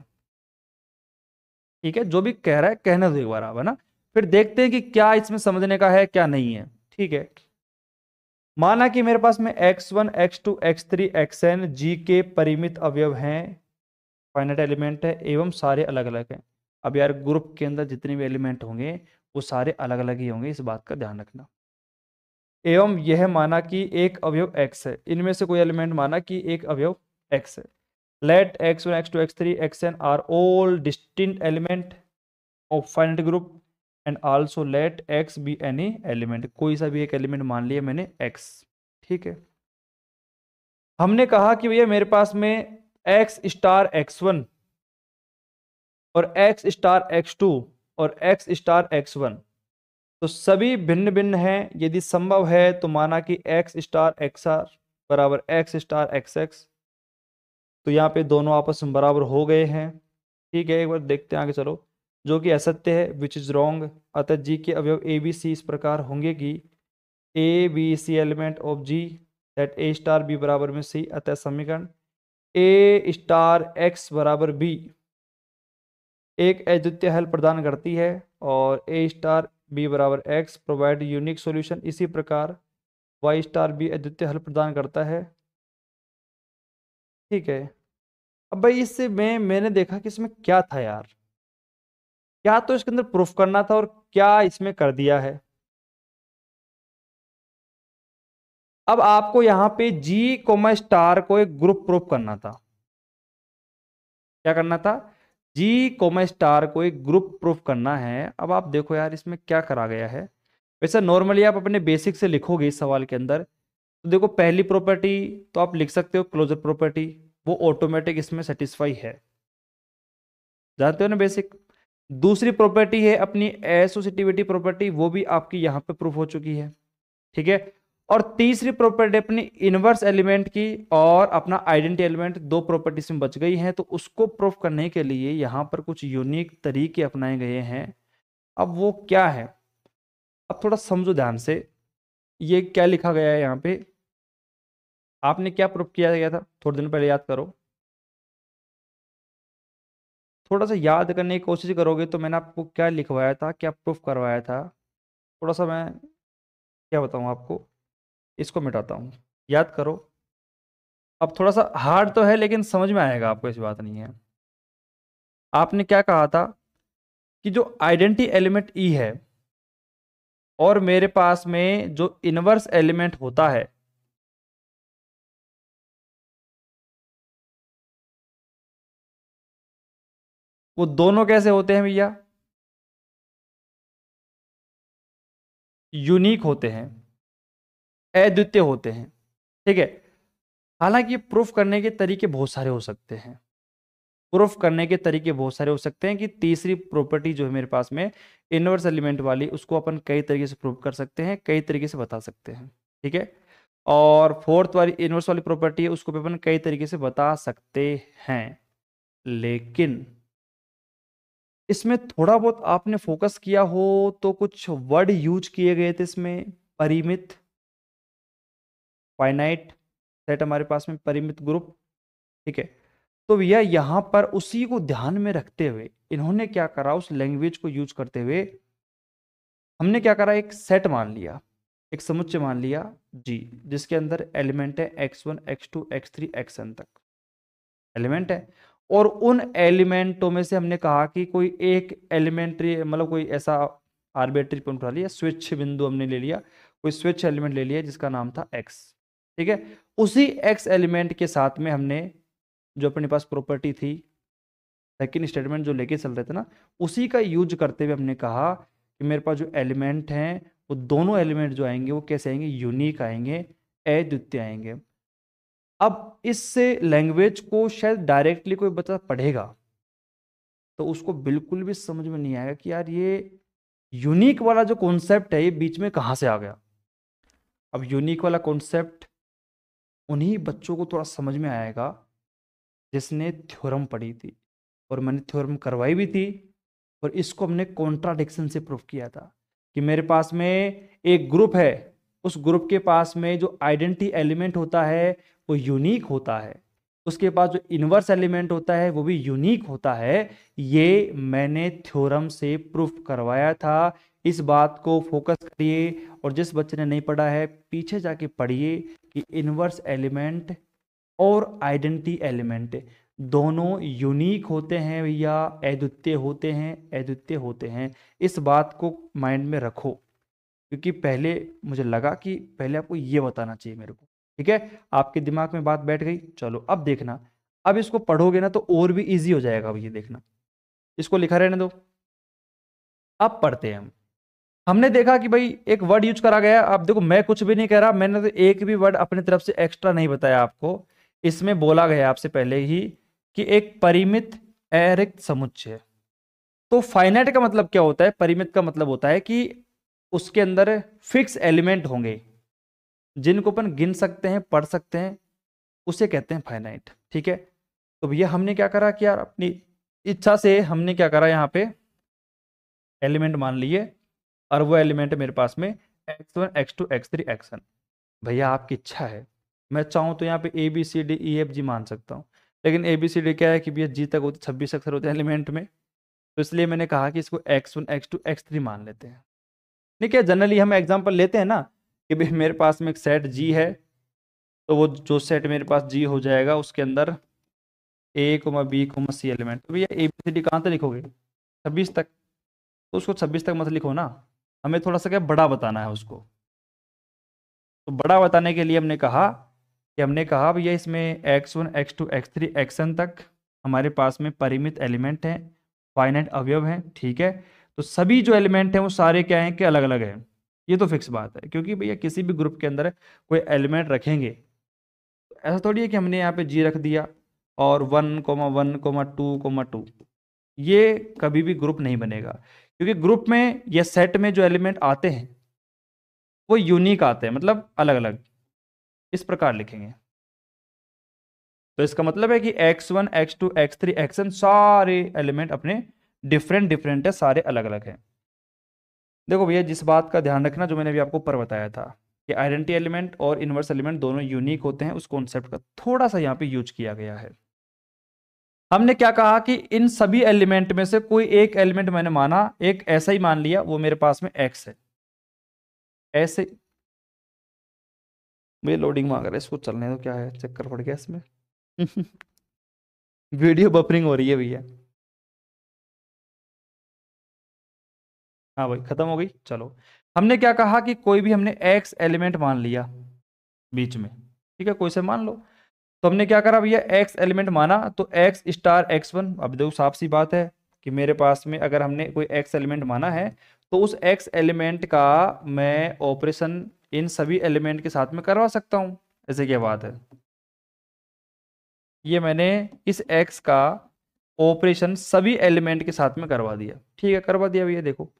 ठीक है जो भी कह रहा है कहने दो एक बार है ना फिर देखते हैं कि क्या इसमें समझने का है क्या नहीं है ठीक है माना कि मेरे पास में x one x two x three x N G के परिमित अवयव हैं फाइनेट एलिमेंट है एवं सारे अलग अलग हैं अब यार ग्रुप के अंदर जितने भी एलिमेंट होंगे वो सारे अलग अलग ही होंगे इस बात का ध्यान रखना एवं यह माना कि एक अवयव एक्स है इनमें से कोई एलिमेंट माना कि एक अवयव एक्स है let X one x two x three x N are all distinct element of finite group and also let X be any element कोई सा भी एक एलिमेंट मान लिया मैंने एक्स ठीक है हमने कहा कि भैया मेरे पास में एक्स स्टार एक्स वन और एक्स स्टार एक्स टू और एक्स स्टार एक्स वन तो सभी भिन्न भिन्न हैं यदि संभव है तो माना कि एक्स स्टार एक्स आर बराबर एक्स स्टार एक्स एक्स तो यहाँ पे दोनों आपस में बराबर हो गए हैं ठीक है एक बार देखते हैं आगे चलो जो कि असत्य है विच इज रॉन्ग अतः जी के अवयव ए बी सी इस प्रकार होंगे कि A B C element of G that A star B बराबर में सी अतः समीकरण ए स्टार एक्स बराबर बी एक अद्वितीय हल प्रदान करती है और ए स्टार बी बराबर एक्स प्रोवाइड यूनिक सॉल्यूशन इसी प्रकार वाई स्टार बी अद्वितीय हल प्रदान करता है ठीक है अब भाई इससे मैं मैंने देखा कि इसमें क्या था यार क्या तो इसके अंदर प्रूफ करना था और क्या इसमें कर दिया है अब आपको यहां पे जी कोमा स्टार को एक ग्रुप प्रूफ करना था क्या करना था जी कोमा स्टार को एक ग्रुप प्रूफ करना है अब आप देखो यार इसमें क्या करा गया है वैसे नॉर्मली आप अपने बेसिक से लिखोगे इस सवाल के अंदर तो देखो पहली प्रॉपर्टी तो आप लिख सकते हो क्लोजर प्रॉपर्टी वो ऑटोमेटिक इसमें सेटिस्फाई है जानते हो ना बेसिक दूसरी प्रॉपर्टी है अपनी एसोसिटिविटी प्रॉपर्टी वो भी आपकी यहाँ पे प्रूफ हो चुकी है ठीक है और तीसरी प्रॉपर्टी अपनी इनवर्स एलिमेंट की और अपना आइडेंटी एलिमेंट दो प्रॉपर्टीज में बच गई हैं तो उसको प्रूफ करने के लिए यहाँ पर कुछ यूनिक तरीके अपनाए गए हैं अब वो क्या है अब थोड़ा समझो ध्यान से ये क्या लिखा गया है यहाँ पे आपने क्या प्रूफ किया गया था थोड़े दिन पहले याद करो थोड़ा सा याद करने की कोशिश करोगे तो मैंने आपको क्या लिखवाया था क्या प्रूफ करवाया था थोड़ा सा मैं क्या बताऊँ आपको इसको मिटाता हूँ याद करो अब थोड़ा सा हार्ड तो है लेकिन समझ में आएगा आपको ऐसी बात नहीं है आपने क्या कहा था कि जो आइडेंटी एलिमेंट ई है और मेरे पास में जो इनवर्स एलिमेंट होता है वो दोनों कैसे होते हैं भैया यूनिक होते हैं अद्वितीय होते हैं ठीक है हालांकि प्रूफ करने के तरीके बहुत सारे हो सकते हैं प्रूफ करने के तरीके बहुत सारे हो सकते हैं कि तीसरी प्रॉपर्टी जो है मेरे पास में इनवर्स एलिमेंट वाली उसको अपन कई तरीके से प्रूफ कर सकते हैं कई तरीके से बता सकते हैं ठीक है और फोर्थ वाली इनवर्स वाली प्रॉपर्टी है उसको भी अपन कई तरीके से बता सकते हैं लेकिन इसमें थोड़ा बहुत आपने फोकस किया हो तो कुछ वर्ड यूज किए गए थे इसमें परिमित फाइनाइट सेट हमारे पास में परिमित ग्रुप ठीक है तो भैया यहाँ पर उसी को ध्यान में रखते हुए इन्होंने क्या करा उस लैंग्वेज को यूज करते हुए हमने क्या करा एक सेट मान लिया एक समुच्चय मान लिया जी जिसके अंदर एलिमेंट है x one x two x three x n तक एलिमेंट है और उन एलिमेंटों में से हमने कहा कि कोई एक एलिमेंट्री मतलब कोई ऐसा आर्बिट्री पॉइंट उठा लिया स्विच बिंदु हमने ले लिया कोई स्विच एलिमेंट ले लिया जिसका नाम था एक्स ठीक है उसी एक्स एलिमेंट के साथ में हमने जो अपने पास प्रॉपर्टी थी सेकेंड स्टेटमेंट जो लेके चल रहे थे ना उसी का यूज करते हुए हमने कहा कि मेरे पास जो एलिमेंट हैं वो दोनों एलिमेंट जो आएंगे वो कैसे आएंगे यूनिक आएंगे अद्वितीय आएंगे अब इससे लैंग्वेज को शायद डायरेक्टली कोई बच्चा पढ़ेगा तो उसको बिल्कुल भी समझ में नहीं आएगा कि यार ये यूनिक वाला जो कॉन्सेप्ट है ये बीच में कहाँ से आ गया अब यूनिक वाला कॉन्सेप्ट उन्हीं बच्चों को थोड़ा समझ में आएगा जिसने थ्योरम पढ़ी थी और मैंने थ्योरम करवाई भी थी और इसको हमने कॉन्ट्राडिक्शन से प्रूफ किया था कि मेरे पास में एक ग्रुप है उस ग्रुप के पास में जो आइडेंटिटी एलिमेंट होता है वो यूनिक होता है उसके पास जो इनवर्स एलिमेंट होता है वो भी यूनिक होता है ये मैंने थ्योरम से प्रूफ करवाया था इस बात को फोकस करिए और जिस बच्चे ने नहीं पढ़ा है पीछे जाके पढ़िए कि इन्वर्स एलिमेंट और आइडेंटिटी एलिमेंट दोनों यूनिक होते हैं या अद्वितीय होते हैं अद्वितीय होते हैं इस बात को माइंड में रखो क्योंकि पहले मुझे लगा कि पहले आपको ये बताना चाहिए मेरे को ठीक है आपके दिमाग में बात बैठ गई चलो अब देखना अब इसको पढ़ोगे ना तो और भी इजी हो जाएगा अब ये देखना इसको लिखा रहने दो अब पढ़ते हैं हम हमने देखा कि भाई एक वर्ड यूज करा गया आप देखो मैं कुछ भी नहीं कह रहा मैंने तो एक भी वर्ड अपनी तरफ से एक्स्ट्रा नहीं बताया आपको इसमें बोला गया आपसे पहले ही कि एक परिमित अरिक्त समुच्चय तो फाइनाइट का मतलब क्या होता है परिमित का मतलब होता है कि उसके अंदर फिक्स एलिमेंट होंगे जिनको अपन गिन सकते हैं पढ़ सकते हैं उसे कहते हैं फाइनाइट ठीक है तो भैया हमने क्या करा कि यार अपनी इच्छा से हमने क्या करा यहाँ पे एलिमेंट मान लिए और वो एलिमेंट है मेरे पास में x one x two x three x n भैया आपकी इच्छा है मैं चाहूँ तो यहाँ पे A B C D E F G मान सकता हूँ लेकिन ए बी सी डी क्या है कि भैया जी तक होते छब्बीस अक्षर होते हैं एलिमेंट में तो इसलिए मैंने कहा कि इसको x one x two x three मान लेते हैं ठीक है जनरली हम एग्जाम्पल लेते हैं ना कि भाई मेरे पास में एक सेट जी है तो वो जो सेट मेरे पास जी हो जाएगा उसके अंदर A comma B comma C element तो भैया ए बी सी डी कहाँ तक लिखोगे छब्बीस तक तो उसको छब्बीस तक मत लिखो ना हमें थोड़ा सा क्या बड़ा बताना है उसको तो बड़ा बताने के लिए हमने कहा कि हमने कहा भैया इसमें x one x two x three x n तक हमारे पास में परिमित एलिमेंट हैं फाइनेट अवयव हैं ठीक है तो सभी जो एलिमेंट हैं वो सारे क्या हैं कि अलग अलग हैं ये तो फिक्स बात है क्योंकि भैया किसी भी ग्रुप के अंदर कोई एलिमेंट रखेंगे तो ऐसा थोड़ी है कि हमने यहाँ पे जी रख दिया और one comma one comma two comma two ये कभी भी ग्रुप नहीं बनेगा क्योंकि ग्रुप में या सेट में जो एलिमेंट आते हैं वो यूनिक आते हैं मतलब अलग अलग इस प्रकार लिखेंगे तो इसका मतलब है कि x one x two x three x n सारे एलिमेंट अपने डिफरेंट डिफरेंट है सारे अलग अलग हैं देखो भैया जिस बात का ध्यान रखना जो मैंने अभी आपको ऊपर बताया था कि आइडेंटिटी एलिमेंट और इन्वर्स एलिमेंट दोनों यूनिक होते हैं उस कॉन्सेप्ट का थोड़ा सा यहाँ पे यूज किया गया है हमने क्या कहा कि इन सभी एलिमेंट में से कोई एक एलिमेंट मैंने माना एक ऐसा ही मान लिया वो मेरे पास में एक्स है ऐसे मुझे लोडिंग मांग रहा है इसको चलने तो क्या है चक्कर पड़ गया इसमें वीडियो बफरिंग हो रही है भैया हाँ भाई खत्म हो गई चलो हमने क्या कहा कि कोई भी हमने एक्स एलिमेंट मान लिया बीच में ठीक है कोई से मान लो तो हमने क्या करा भैया एक्स एलिमेंट माना तो एक्स स्टार एक्स वन अब देखो साफ सी बात है कि मेरे पास में अगर हमने कोई एक्स एलिमेंट माना है तो उस एक्स एलिमेंट का मैं ऑपरेशन इन सभी एलिमेंट के साथ में करवा सकता हूं ऐसे क्या बात है ये मैंने इस एक्स का ऑपरेशन सभी एलिमेंट के साथ में करवा दिया ठीक है करवा दिया भैया देखो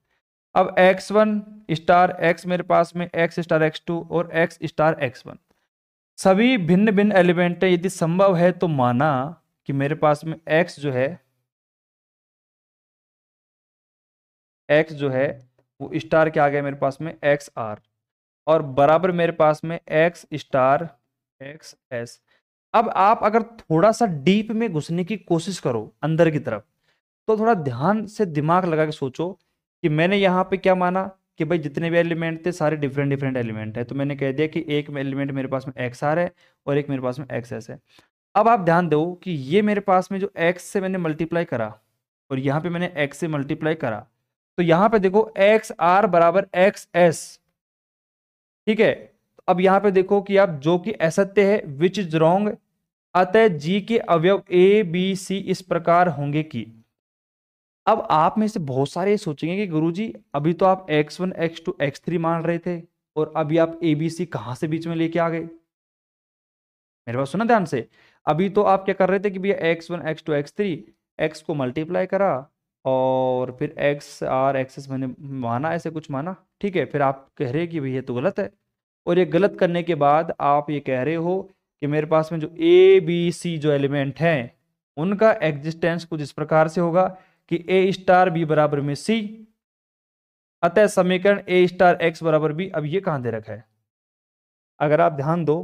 अब एक्स वन स्टार एक्स मेरे पास में एक्स स्टार एक्स टू और एक्स स्टार एक्स वन सभी भिन्न भिन्न एलिमेंट यदि संभव है तो माना कि मेरे पास में एक्स जो है एक्स जो है वो स्टार क्या आ गया मेरे पास में एक्स आर और बराबर मेरे पास में एक्स स्टार एक्स एस अब आप अगर थोड़ा सा डीप में घुसने की कोशिश करो अंदर की तरफ तो थोड़ा ध्यान से दिमाग लगा के सोचो कि मैंने यहाँ पे क्या माना कि भाई जितने भी एलिमेंट थे सारे डिफरेंट डिफरेंट एलिमेंट है तो मैंने कह दिया कि एक एलिमेंट मेरे पास में एक्स आर है और एक मेरे पास में एक्स एस है अब आप ध्यान दो कि ये मेरे पास में जो एक्स से मैंने मल्टीप्लाई करा और यहाँ पे मैंने एक्स से मल्टीप्लाई करा तो यहाँ पे देखो एक्स आर बराबर एक्स एस ठीक है तो अब यहाँ पे देखो कि आप जो कि असत्य है विच इज रॉन्ग अतः जी के अवयव ए बी सी इस प्रकार होंगे कि अब आप में से बहुत सारे सोचेंगे कि गुरुजी अभी तो आप x one x two x three मान रहे थे और अभी आप ए बी सी कहाँ से बीच में लेके आ गए मेरे पास सुना ध्यान से अभी तो आप क्या कर रहे थे कि भैया x one x two x three x को मल्टीप्लाई करा और फिर एक्स आर एस मैंने माना ऐसे कुछ माना ठीक है फिर आप कह रहे कि भैया तो गलत है और ये गलत करने के बाद आप ये कह रहे हो कि मेरे पास में जो ए बी सी जो एलिमेंट हैं उनका एग्जिस्टेंस कुछ इस प्रकार से होगा कि ए स्टार बी बराबर में सी अतः समीकरण ए स्टार एक्स बराबर बी अब ये कहां दे रखा है अगर आप ध्यान दो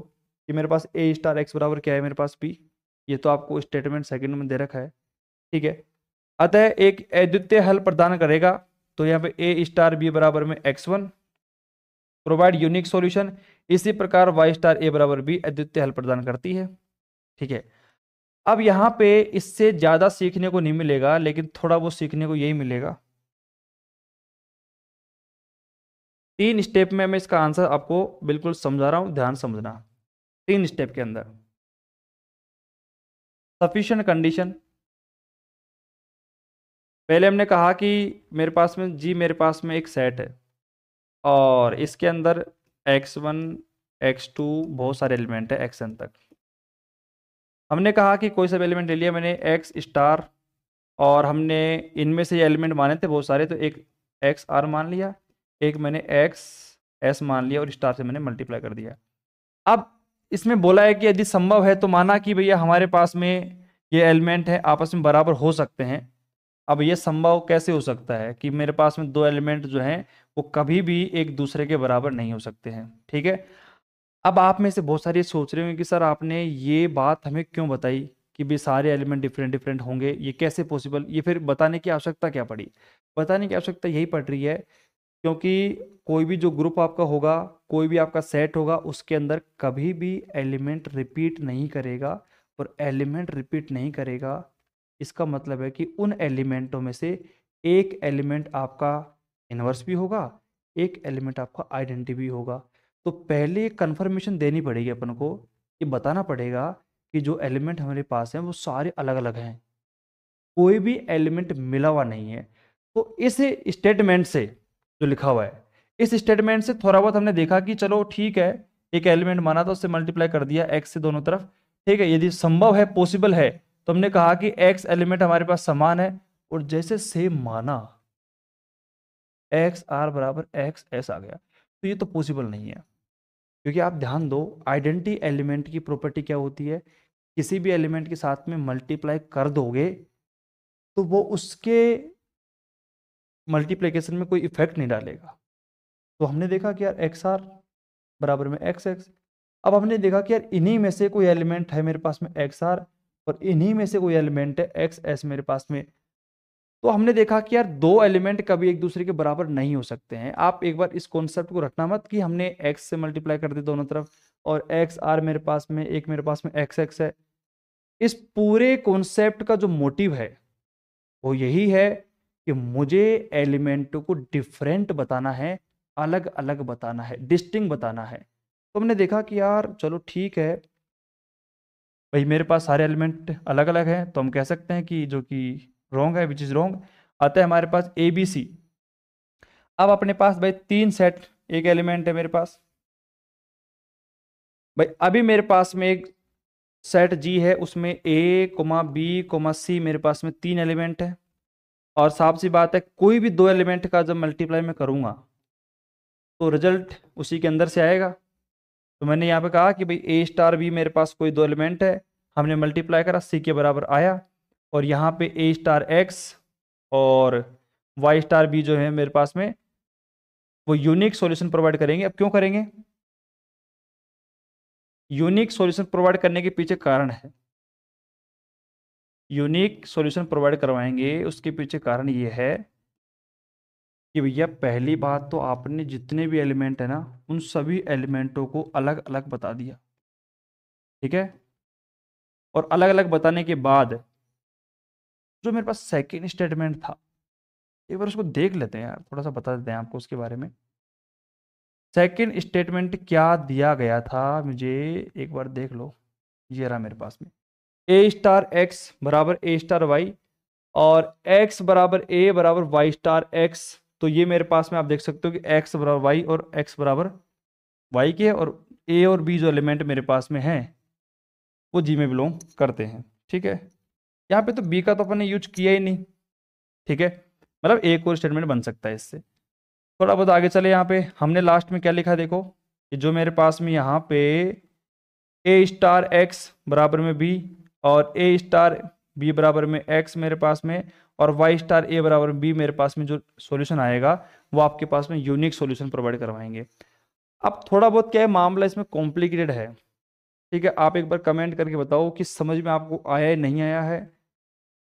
कि मेरे पास ए स्टार एक्स बराबर क्या है मेरे पास बी ये तो आपको स्टेटमेंट सेकंड में दे रखा है ठीक है अतः एक अद्वितीय हल प्रदान करेगा तो यहाँ पे ए स्टार बी बराबर में x one provide unique solution इसी प्रकार वाई स्टार ए बराबर बी अद्वितीय हल प्रदान करती है ठीक है अब यहाँ पे इससे ज़्यादा सीखने को नहीं मिलेगा लेकिन थोड़ा बहुत सीखने को यही मिलेगा तीन स्टेप में मैं इसका आंसर आपको बिल्कुल समझा रहा हूँ ध्यान समझना तीन स्टेप के अंदर सफिशेंट कंडीशन पहले हमने कहा कि मेरे पास में जी मेरे पास में एक सेट है और इसके अंदर एक्स वन एक्स टू बहुत सारे एलिमेंट है एक्स एन तक हमने कहा कि कोई सब एलिमेंट ले लिया मैंने एक्स स्टार और हमने इनमें से ये एलिमेंट माने थे बहुत सारे तो एक एक्स आर मान लिया एक मैंने एक्स एस मान लिया और स्टार से मैंने मल्टीप्लाई कर दिया अब इसमें बोला है कि यदि संभव है तो माना कि भैया हमारे पास में ये एलिमेंट है आपस में बराबर हो सकते हैं अब ये संभव कैसे हो सकता है कि मेरे पास में दो एलिमेंट जो हैं वो कभी भी एक दूसरे के बराबर नहीं हो सकते हैं ठीक है अब आप में से बहुत सारे सोच रहे होंगे कि सर आपने ये बात हमें क्यों बताई कि भी सारे एलिमेंट डिफरेंट डिफरेंट होंगे ये कैसे पॉसिबल ये फिर बताने की आवश्यकता क्या पड़ी बताने की आवश्यकता यही पड़ रही है क्योंकि कोई भी जो ग्रुप आपका होगा कोई भी आपका सेट होगा उसके अंदर कभी भी एलिमेंट रिपीट नहीं करेगा और एलिमेंट रिपीट नहीं करेगा इसका मतलब है कि उन एलिमेंटों में से एक एलिमेंट आपका इनवर्स भी होगा एक एलिमेंट आपका आइडेंटिटी भी होगा तो पहले कंफर्मेशन देनी पड़ेगी अपन को ये बताना पड़ेगा कि जो एलिमेंट हमारे पास हैं वो सारे अलग अलग हैं कोई भी एलिमेंट मिला हुआ नहीं है तो इस स्टेटमेंट से जो लिखा हुआ है इस स्टेटमेंट से थोड़ा बहुत हमने देखा कि चलो ठीक है एक एलिमेंट माना तो उससे मल्टीप्लाई कर दिया एक्स से दोनों तरफ ठीक है यदि संभव है पॉसिबल है तो हमने कहा कि एक्स एलिमेंट हमारे पास समान है और जैसे सेम माना एक्स आर बराबर एक्स एस आ गया तो ये तो पॉसिबल नहीं है क्योंकि आप ध्यान दो आइडेंटिटी एलिमेंट की प्रॉपर्टी क्या होती है किसी भी एलिमेंट के साथ में मल्टीप्लाई कर दोगे तो वो उसके मल्टीप्लीकेशन में कोई इफेक्ट नहीं डालेगा तो हमने देखा कि यार एक्स आर बराबर में एक्स एक्स अब हमने देखा कि यार इन्हीं में से कोई एलिमेंट है मेरे पास में एक्स आर और इन्हीं में से कोई एलिमेंट है एक्स एस मेरे पास में तो हमने देखा कि यार दो एलिमेंट कभी एक दूसरे के बराबर नहीं हो सकते हैं आप एक बार इस कॉन्सेप्ट को रखना मत कि हमने एक्स से मल्टीप्लाई कर दिया दोनों तरफ और एक्स आर मेरे पास में एक मेरे पास में एक्स एक्स है इस पूरे कॉन्सेप्ट का जो मोटिव है वो यही है कि मुझे एलिमेंटों को डिफरेंट बताना है अलग अलग बताना है डिस्टिंग बताना है तो हमने देखा कि यार चलो ठीक है भाई मेरे पास सारे एलिमेंट अलग अलग हैं तो हम कह सकते हैं कि जो कि रॉन्ग है विच इज़ रॉन्ग आता है हमारे पास ए बी सी अब अपने पास भाई तीन सेट एक एलिमेंट है मेरे पास भाई अभी मेरे पास में एक सेट जी है उसमें A comma B comma C मेरे पास में तीन एलिमेंट है और साफ सी बात है कोई भी दो एलिमेंट का जब मल्टीप्लाई मैं करूँगा तो रिजल्ट उसी के अंदर से आएगा तो मैंने यहाँ पे कहा कि भाई ए स्टार बी मेरे पास कोई दो एलिमेंट है हमने मल्टीप्लाई करा सी के बराबर आया और यहाँ पे ए स्टार एक्स और वाई स्टार बी जो है मेरे पास में वो यूनिक सॉल्यूशन प्रोवाइड करेंगे अब क्यों करेंगे यूनिक सॉल्यूशन प्रोवाइड करने के पीछे कारण है यूनिक सॉल्यूशन प्रोवाइड करवाएंगे उसके पीछे कारण ये है कि भैया पहली बात तो आपने जितने भी एलिमेंट है ना उन सभी एलिमेंटों को अलग अलग बता दिया ठीक है और अलग अलग बताने के बाद जो मेरे पास सेकेंड स्टेटमेंट था एक बार उसको देख लेते हैं यार थोड़ा सा बता देते हैं आपको उसके बारे में सेकेंड स्टेटमेंट क्या दिया गया था मुझे एक बार देख लो ये रहा मेरे पास में ए स्टार एक्स बराबर ए स्टार वाई और एक्स बराबर ए बराबर वाई स्टार एक्स तो ये मेरे पास में आप देख सकते हो कि एक्स बराबर वाई और एक्स बराबर वाई के और ए और बी जो एलिमेंट मेरे पास में हैं वो जी में बिलोंग करते हैं ठीक है यहाँ पे तो बी का तो अपन ने यूज किया ही नहीं ठीक है मतलब एक और स्टेटमेंट बन सकता है इससे थोड़ा बहुत आगे चले यहाँ पे हमने लास्ट में क्या लिखा देखो कि जो मेरे पास में यहाँ पे ए स्टार एक्स बराबर में बी और ए स्टार बी बराबर में एक्स मेरे पास में और वाई स्टार ए बराबर बी मेरे पास में जो सॉल्यूशन आएगा वो आपके पास में यूनिक सॉल्यूशन प्रोवाइड करवाएंगे अब थोड़ा बहुत क्या है मामला इसमें कॉम्प्लिकेटेड है ठीक है आप एक बार कमेंट करके बताओ कि समझ में आपको आया है नहीं आया है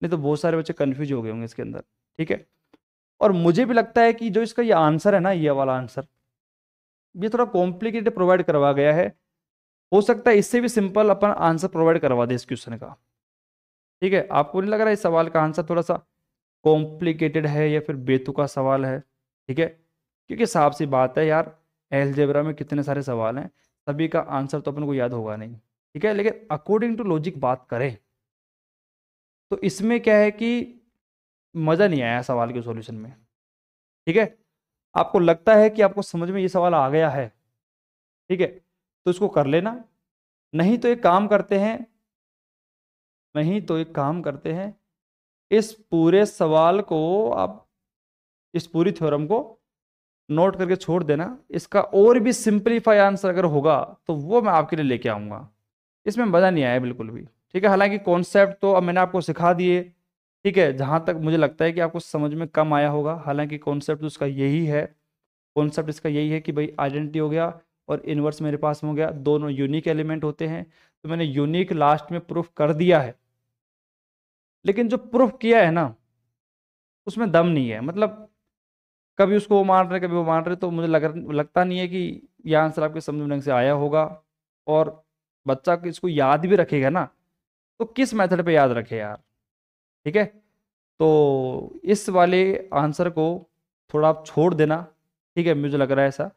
नहीं तो बहुत सारे बच्चे कन्फ्यूज हो गए होंगे इसके अंदर ठीक है और मुझे भी लगता है कि जो इसका ये आंसर है ना ये वाला आंसर ये थोड़ा कॉम्प्लिकेटेड प्रोवाइड करवा गया है हो सकता है इससे भी सिंपल अपन आंसर प्रोवाइड करवा दे इस क्वेश्चन का ठीक है आपको नहीं लग रहा है इस सवाल का आंसर थोड़ा सा कॉम्प्लिकेटेड है या फिर बेतुका सवाल है ठीक है क्योंकि साफ सी बात है यार एलजेबरा में कितने सारे सवाल हैं सभी का आंसर तो अपन को याद होगा नहीं ठीक है लेकिन अकॉर्डिंग टू लॉजिक बात करें तो इसमें क्या है कि मज़ा नहीं आया सवाल के सॉल्यूशन में ठीक है आपको लगता है कि आपको समझ में ये सवाल आ गया है ठीक है तो इसको कर लेना नहीं तो एक काम करते हैं नहीं तो एक काम करते हैं इस पूरे सवाल को आप इस पूरी थ्योरम को नोट करके छोड़ देना इसका और भी सिंप्लीफाई आंसर अगर होगा तो वो मैं आपके लिए लेके आऊँगा इसमें मज़ा नहीं आया बिल्कुल भी ठीक है हालांकि कॉन्सेप्ट तो अब मैंने आपको सिखा दिए ठीक है जहाँ तक मुझे लगता है कि आपको समझ में कम आया होगा हालांकि कॉन्सेप्ट तो उसका यही है कॉन्सेप्ट इसका यही है कि भाई आइडेंटिटी हो गया और इनवर्स मेरे पास हो गया दोनों यूनिक एलिमेंट होते हैं तो मैंने यूनिक लास्ट में प्रूफ कर दिया है लेकिन जो प्रूफ किया है ना उसमें दम नहीं है मतलब कभी उसको वो मान रहे कभी वो मान रहे तो मुझे लग लगता नहीं है कि यह आंसर आपके समझ में ढंग से आया होगा और बच्चा इसको याद भी रखेगा ना तो किस मेथड पे याद रखें यार ठीक है तो इस वाले आंसर को थोड़ा आप छोड़ देना ठीक है मुझे लग रहा है ऐसा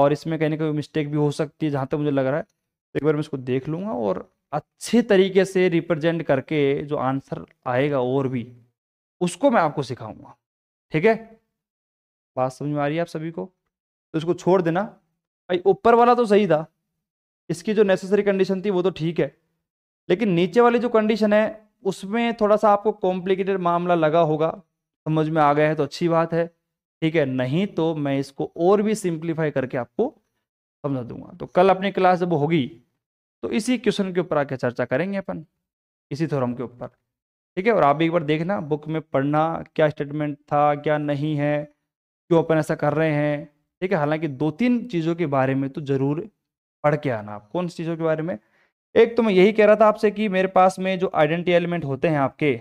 और इसमें कहीं ना कहीं मिस्टेक भी हो सकती है जहाँ तक तो मुझे लग रहा है तो एक बार मैं इसको देख लूँगा और अच्छे तरीके से रिप्रेजेंट करके जो आंसर आएगा और भी उसको मैं आपको सिखाऊंगा ठीक है बात समझ में आ रही है आप सभी को तो इसको छोड़ देना भाई ऊपर वाला तो सही था इसकी जो नेसेसरी कंडीशन थी वो तो ठीक है लेकिन नीचे वाली जो कंडीशन है उसमें थोड़ा सा आपको कॉम्प्लिकेटेड मामला लगा होगा समझ में आ गया है तो अच्छी बात है ठीक है नहीं तो मैं इसको और भी सिंप्लीफाई करके आपको समझा दूंगा तो कल अपनी क्लास जब होगी तो इसी क्वेश्चन के ऊपर आके चर्चा करेंगे अपन इसी थोरम के ऊपर ठीक है और आप भी एक बार देखना बुक में पढ़ना क्या स्टेटमेंट था क्या नहीं है क्यों अपन ऐसा कर रहे हैं ठीक है हालांकि दो तीन चीज़ों के बारे में तो ज़रूर पढ़ के आना आप कौन सी चीज़ों के बारे में एक तो मैं यही कह रहा था आपसे कि मेरे पास में जो आइडेंटिटी एलिमेंट होते हैं आपके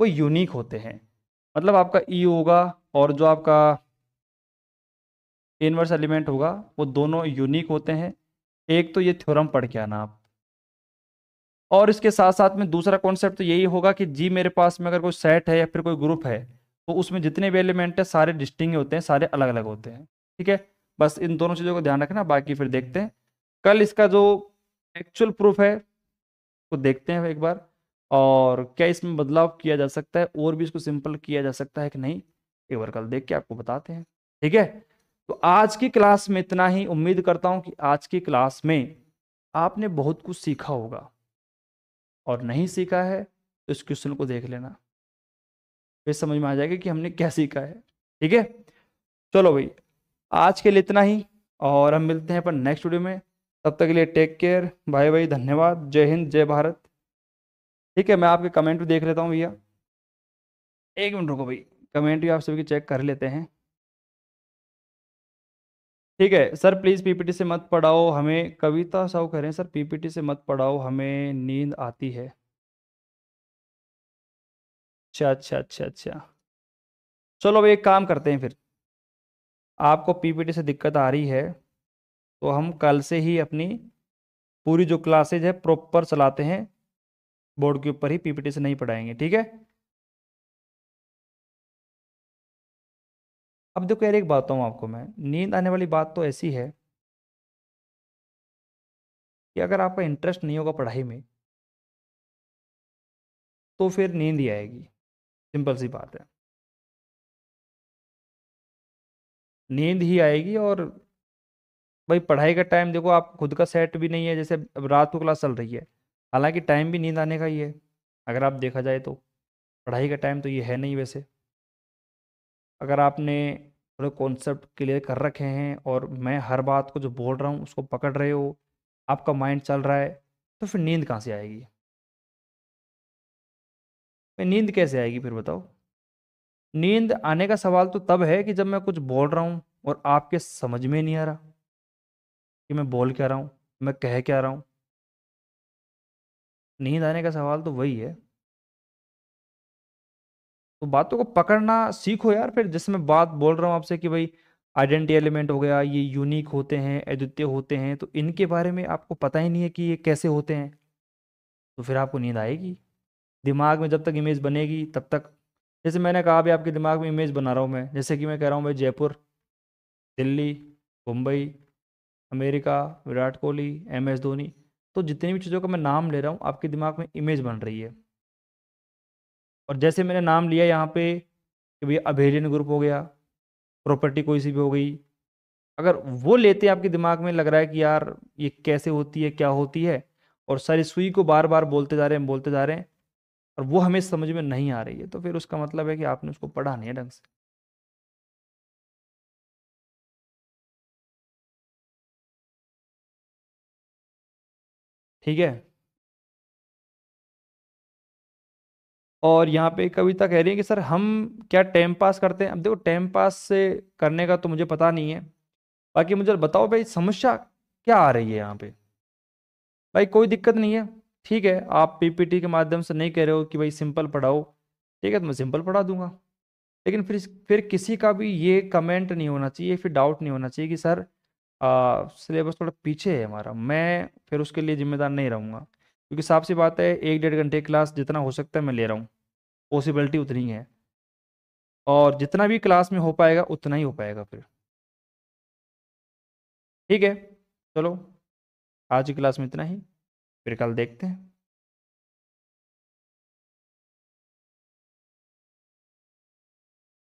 वो यूनिक होते हैं मतलब आपका ई e होगा और जो आपका इनवर्स एलिमेंट होगा वो दोनों यूनिक होते हैं एक तो ये थ्योरम पढ़ के आना आप और इसके साथ साथ में दूसरा कॉन्सेप्ट तो यही होगा कि जी मेरे पास में अगर कोई सेट है या फिर कोई ग्रुप है तो उसमें जितने भी एलिमेंट है सारे डिस्टिंग होते हैं सारे अलग अलग होते हैं ठीक है बस इन दोनों चीज़ों का ध्यान रखना बाकी फिर देखते हैं कल इसका जो एक्चुअल प्रूफ है को तो देखते हैं एक बार और क्या इसमें बदलाव किया जा सकता है और भी इसको सिंपल किया जा सकता है कि नहीं एक बार कल देख के आपको बताते हैं ठीक है तो आज की क्लास में इतना ही उम्मीद करता हूं कि आज की क्लास में आपने बहुत कुछ सीखा होगा और नहीं सीखा है तो इस क्वेश्चन को देख लेना फिर समझ में आ जाएगा कि हमने क्या सीखा है ठीक है चलो भाई आज के लिए इतना ही और हम मिलते हैं अपन नेक्स्ट वीडियो में तब तक के लिए टेक केयर भाई भाई धन्यवाद जय हिंद जय भारत ठीक है मैं आपके कमेंट भी देख लेता हूँ भैया एक मिनट रुको भाई कमेंट भी आप सभी चेक कर लेते हैं ठीक है सर प्लीज़ पीपीटी से मत पढ़ाओ हमें कविता साहु कह रहे हैं सर पीपीटी से मत पढ़ाओ हमें नींद आती है अच्छा अच्छा अच्छा अच्छा चलो अब एक काम करते हैं फिर आपको पीपीटी से दिक्कत आ रही है तो हम कल से ही अपनी पूरी जो क्लासेज है प्रॉपर चलाते हैं बोर्ड के ऊपर ही पीपीटी से नहीं पढ़ाएंगे ठीक है अब देखो यार एक बात हूँ आपको मैं नींद आने वाली बात तो ऐसी है कि अगर आपका इंटरेस्ट नहीं होगा पढ़ाई में तो फिर नींद ही आएगी सिंपल सी बात है नींद ही आएगी और भाई पढ़ाई का टाइम देखो आप खुद का सेट भी नहीं है जैसे अब रात को क्लास चल रही है हालांकि टाइम भी नींद आने का ही है अगर आप देखा जाए तो पढ़ाई का टाइम तो ये है नहीं वैसे अगर आपने थोड़े कॉन्सेप्ट क्लियर कर रखे हैं और मैं हर बात को जो बोल रहा हूँ उसको पकड़ रहे हो आपका माइंड चल रहा है तो फिर नींद कहाँ से आएगी नींद कैसे आएगी फिर बताओ नींद आने का सवाल तो तब है कि जब मैं कुछ बोल रहा हूँ और आपके समझ में नहीं आ रहा कि मैं बोल क्या रहा हूँ मैं कह क्या रहा हूँ नींद आने का सवाल तो वही है तो बातों को पकड़ना सीखो यार फिर जैसे मैं बात बोल रहा हूँ आपसे कि भाई आइडेंटिटी एलिमेंट हो गया ये यूनिक होते हैं अद्वितीय होते हैं तो इनके बारे में आपको पता ही नहीं है कि ये कैसे होते हैं तो फिर आपको नींद आएगी दिमाग में जब तक इमेज बनेगी तब तक जैसे मैंने कहा अभी आपके दिमाग में इमेज बना रहा हूँ मैं जैसे कि मैं कह रहा हूँ भाई Jaipur Delhi Mumbai America Virat Kohli M S Dhoni तो जितनी भी चीज़ों का मैं नाम ले रहा हूँ आपके दिमाग में इमेज बन रही है और जैसे मैंने नाम लिया यहाँ पे कि भैया अभेलियन ग्रुप हो गया प्रॉपर्टी कोई सी भी हो गई अगर वो लेते आपके दिमाग में लग रहा है कि यार ये कैसे होती है क्या होती है और सारी सुई को बार बार बोलते जा रहे हैं बोलते जा रहे हैं और वो हमें समझ में नहीं आ रही है तो फिर उसका मतलब है कि आपने उसको पढ़ा नहीं है ढंग से ठीक है और यहाँ पे कविता कह रही है कि सर हम क्या टाइम पास करते हैं अब देखो टाइम पास से करने का तो मुझे पता नहीं है बाकी मुझे बताओ भाई समस्या क्या आ रही है यहाँ पे भाई कोई दिक्कत नहीं है ठीक है आप पीपीटी के माध्यम से नहीं कह रहे हो कि भाई सिंपल पढ़ाओ ठीक है तो मैं सिंपल पढ़ा दूंगा लेकिन फिर फिर किसी का भी ये कमेंट नहीं होना चाहिए फिर डाउट नहीं होना चाहिए कि सर सिलेबस थोड़ा पीछे है हमारा मैं फिर उसके लिए जिम्मेदार नहीं रहूँगा क्योंकि साफ सी बात है एक डेढ़ घंटे क्लास जितना हो सकता है मैं ले रहा हूँ पॉसिबिलिटी उतनी है और जितना भी क्लास में हो पाएगा उतना ही हो पाएगा फिर ठीक है चलो आज की क्लास में इतना ही फिर कल देखते हैं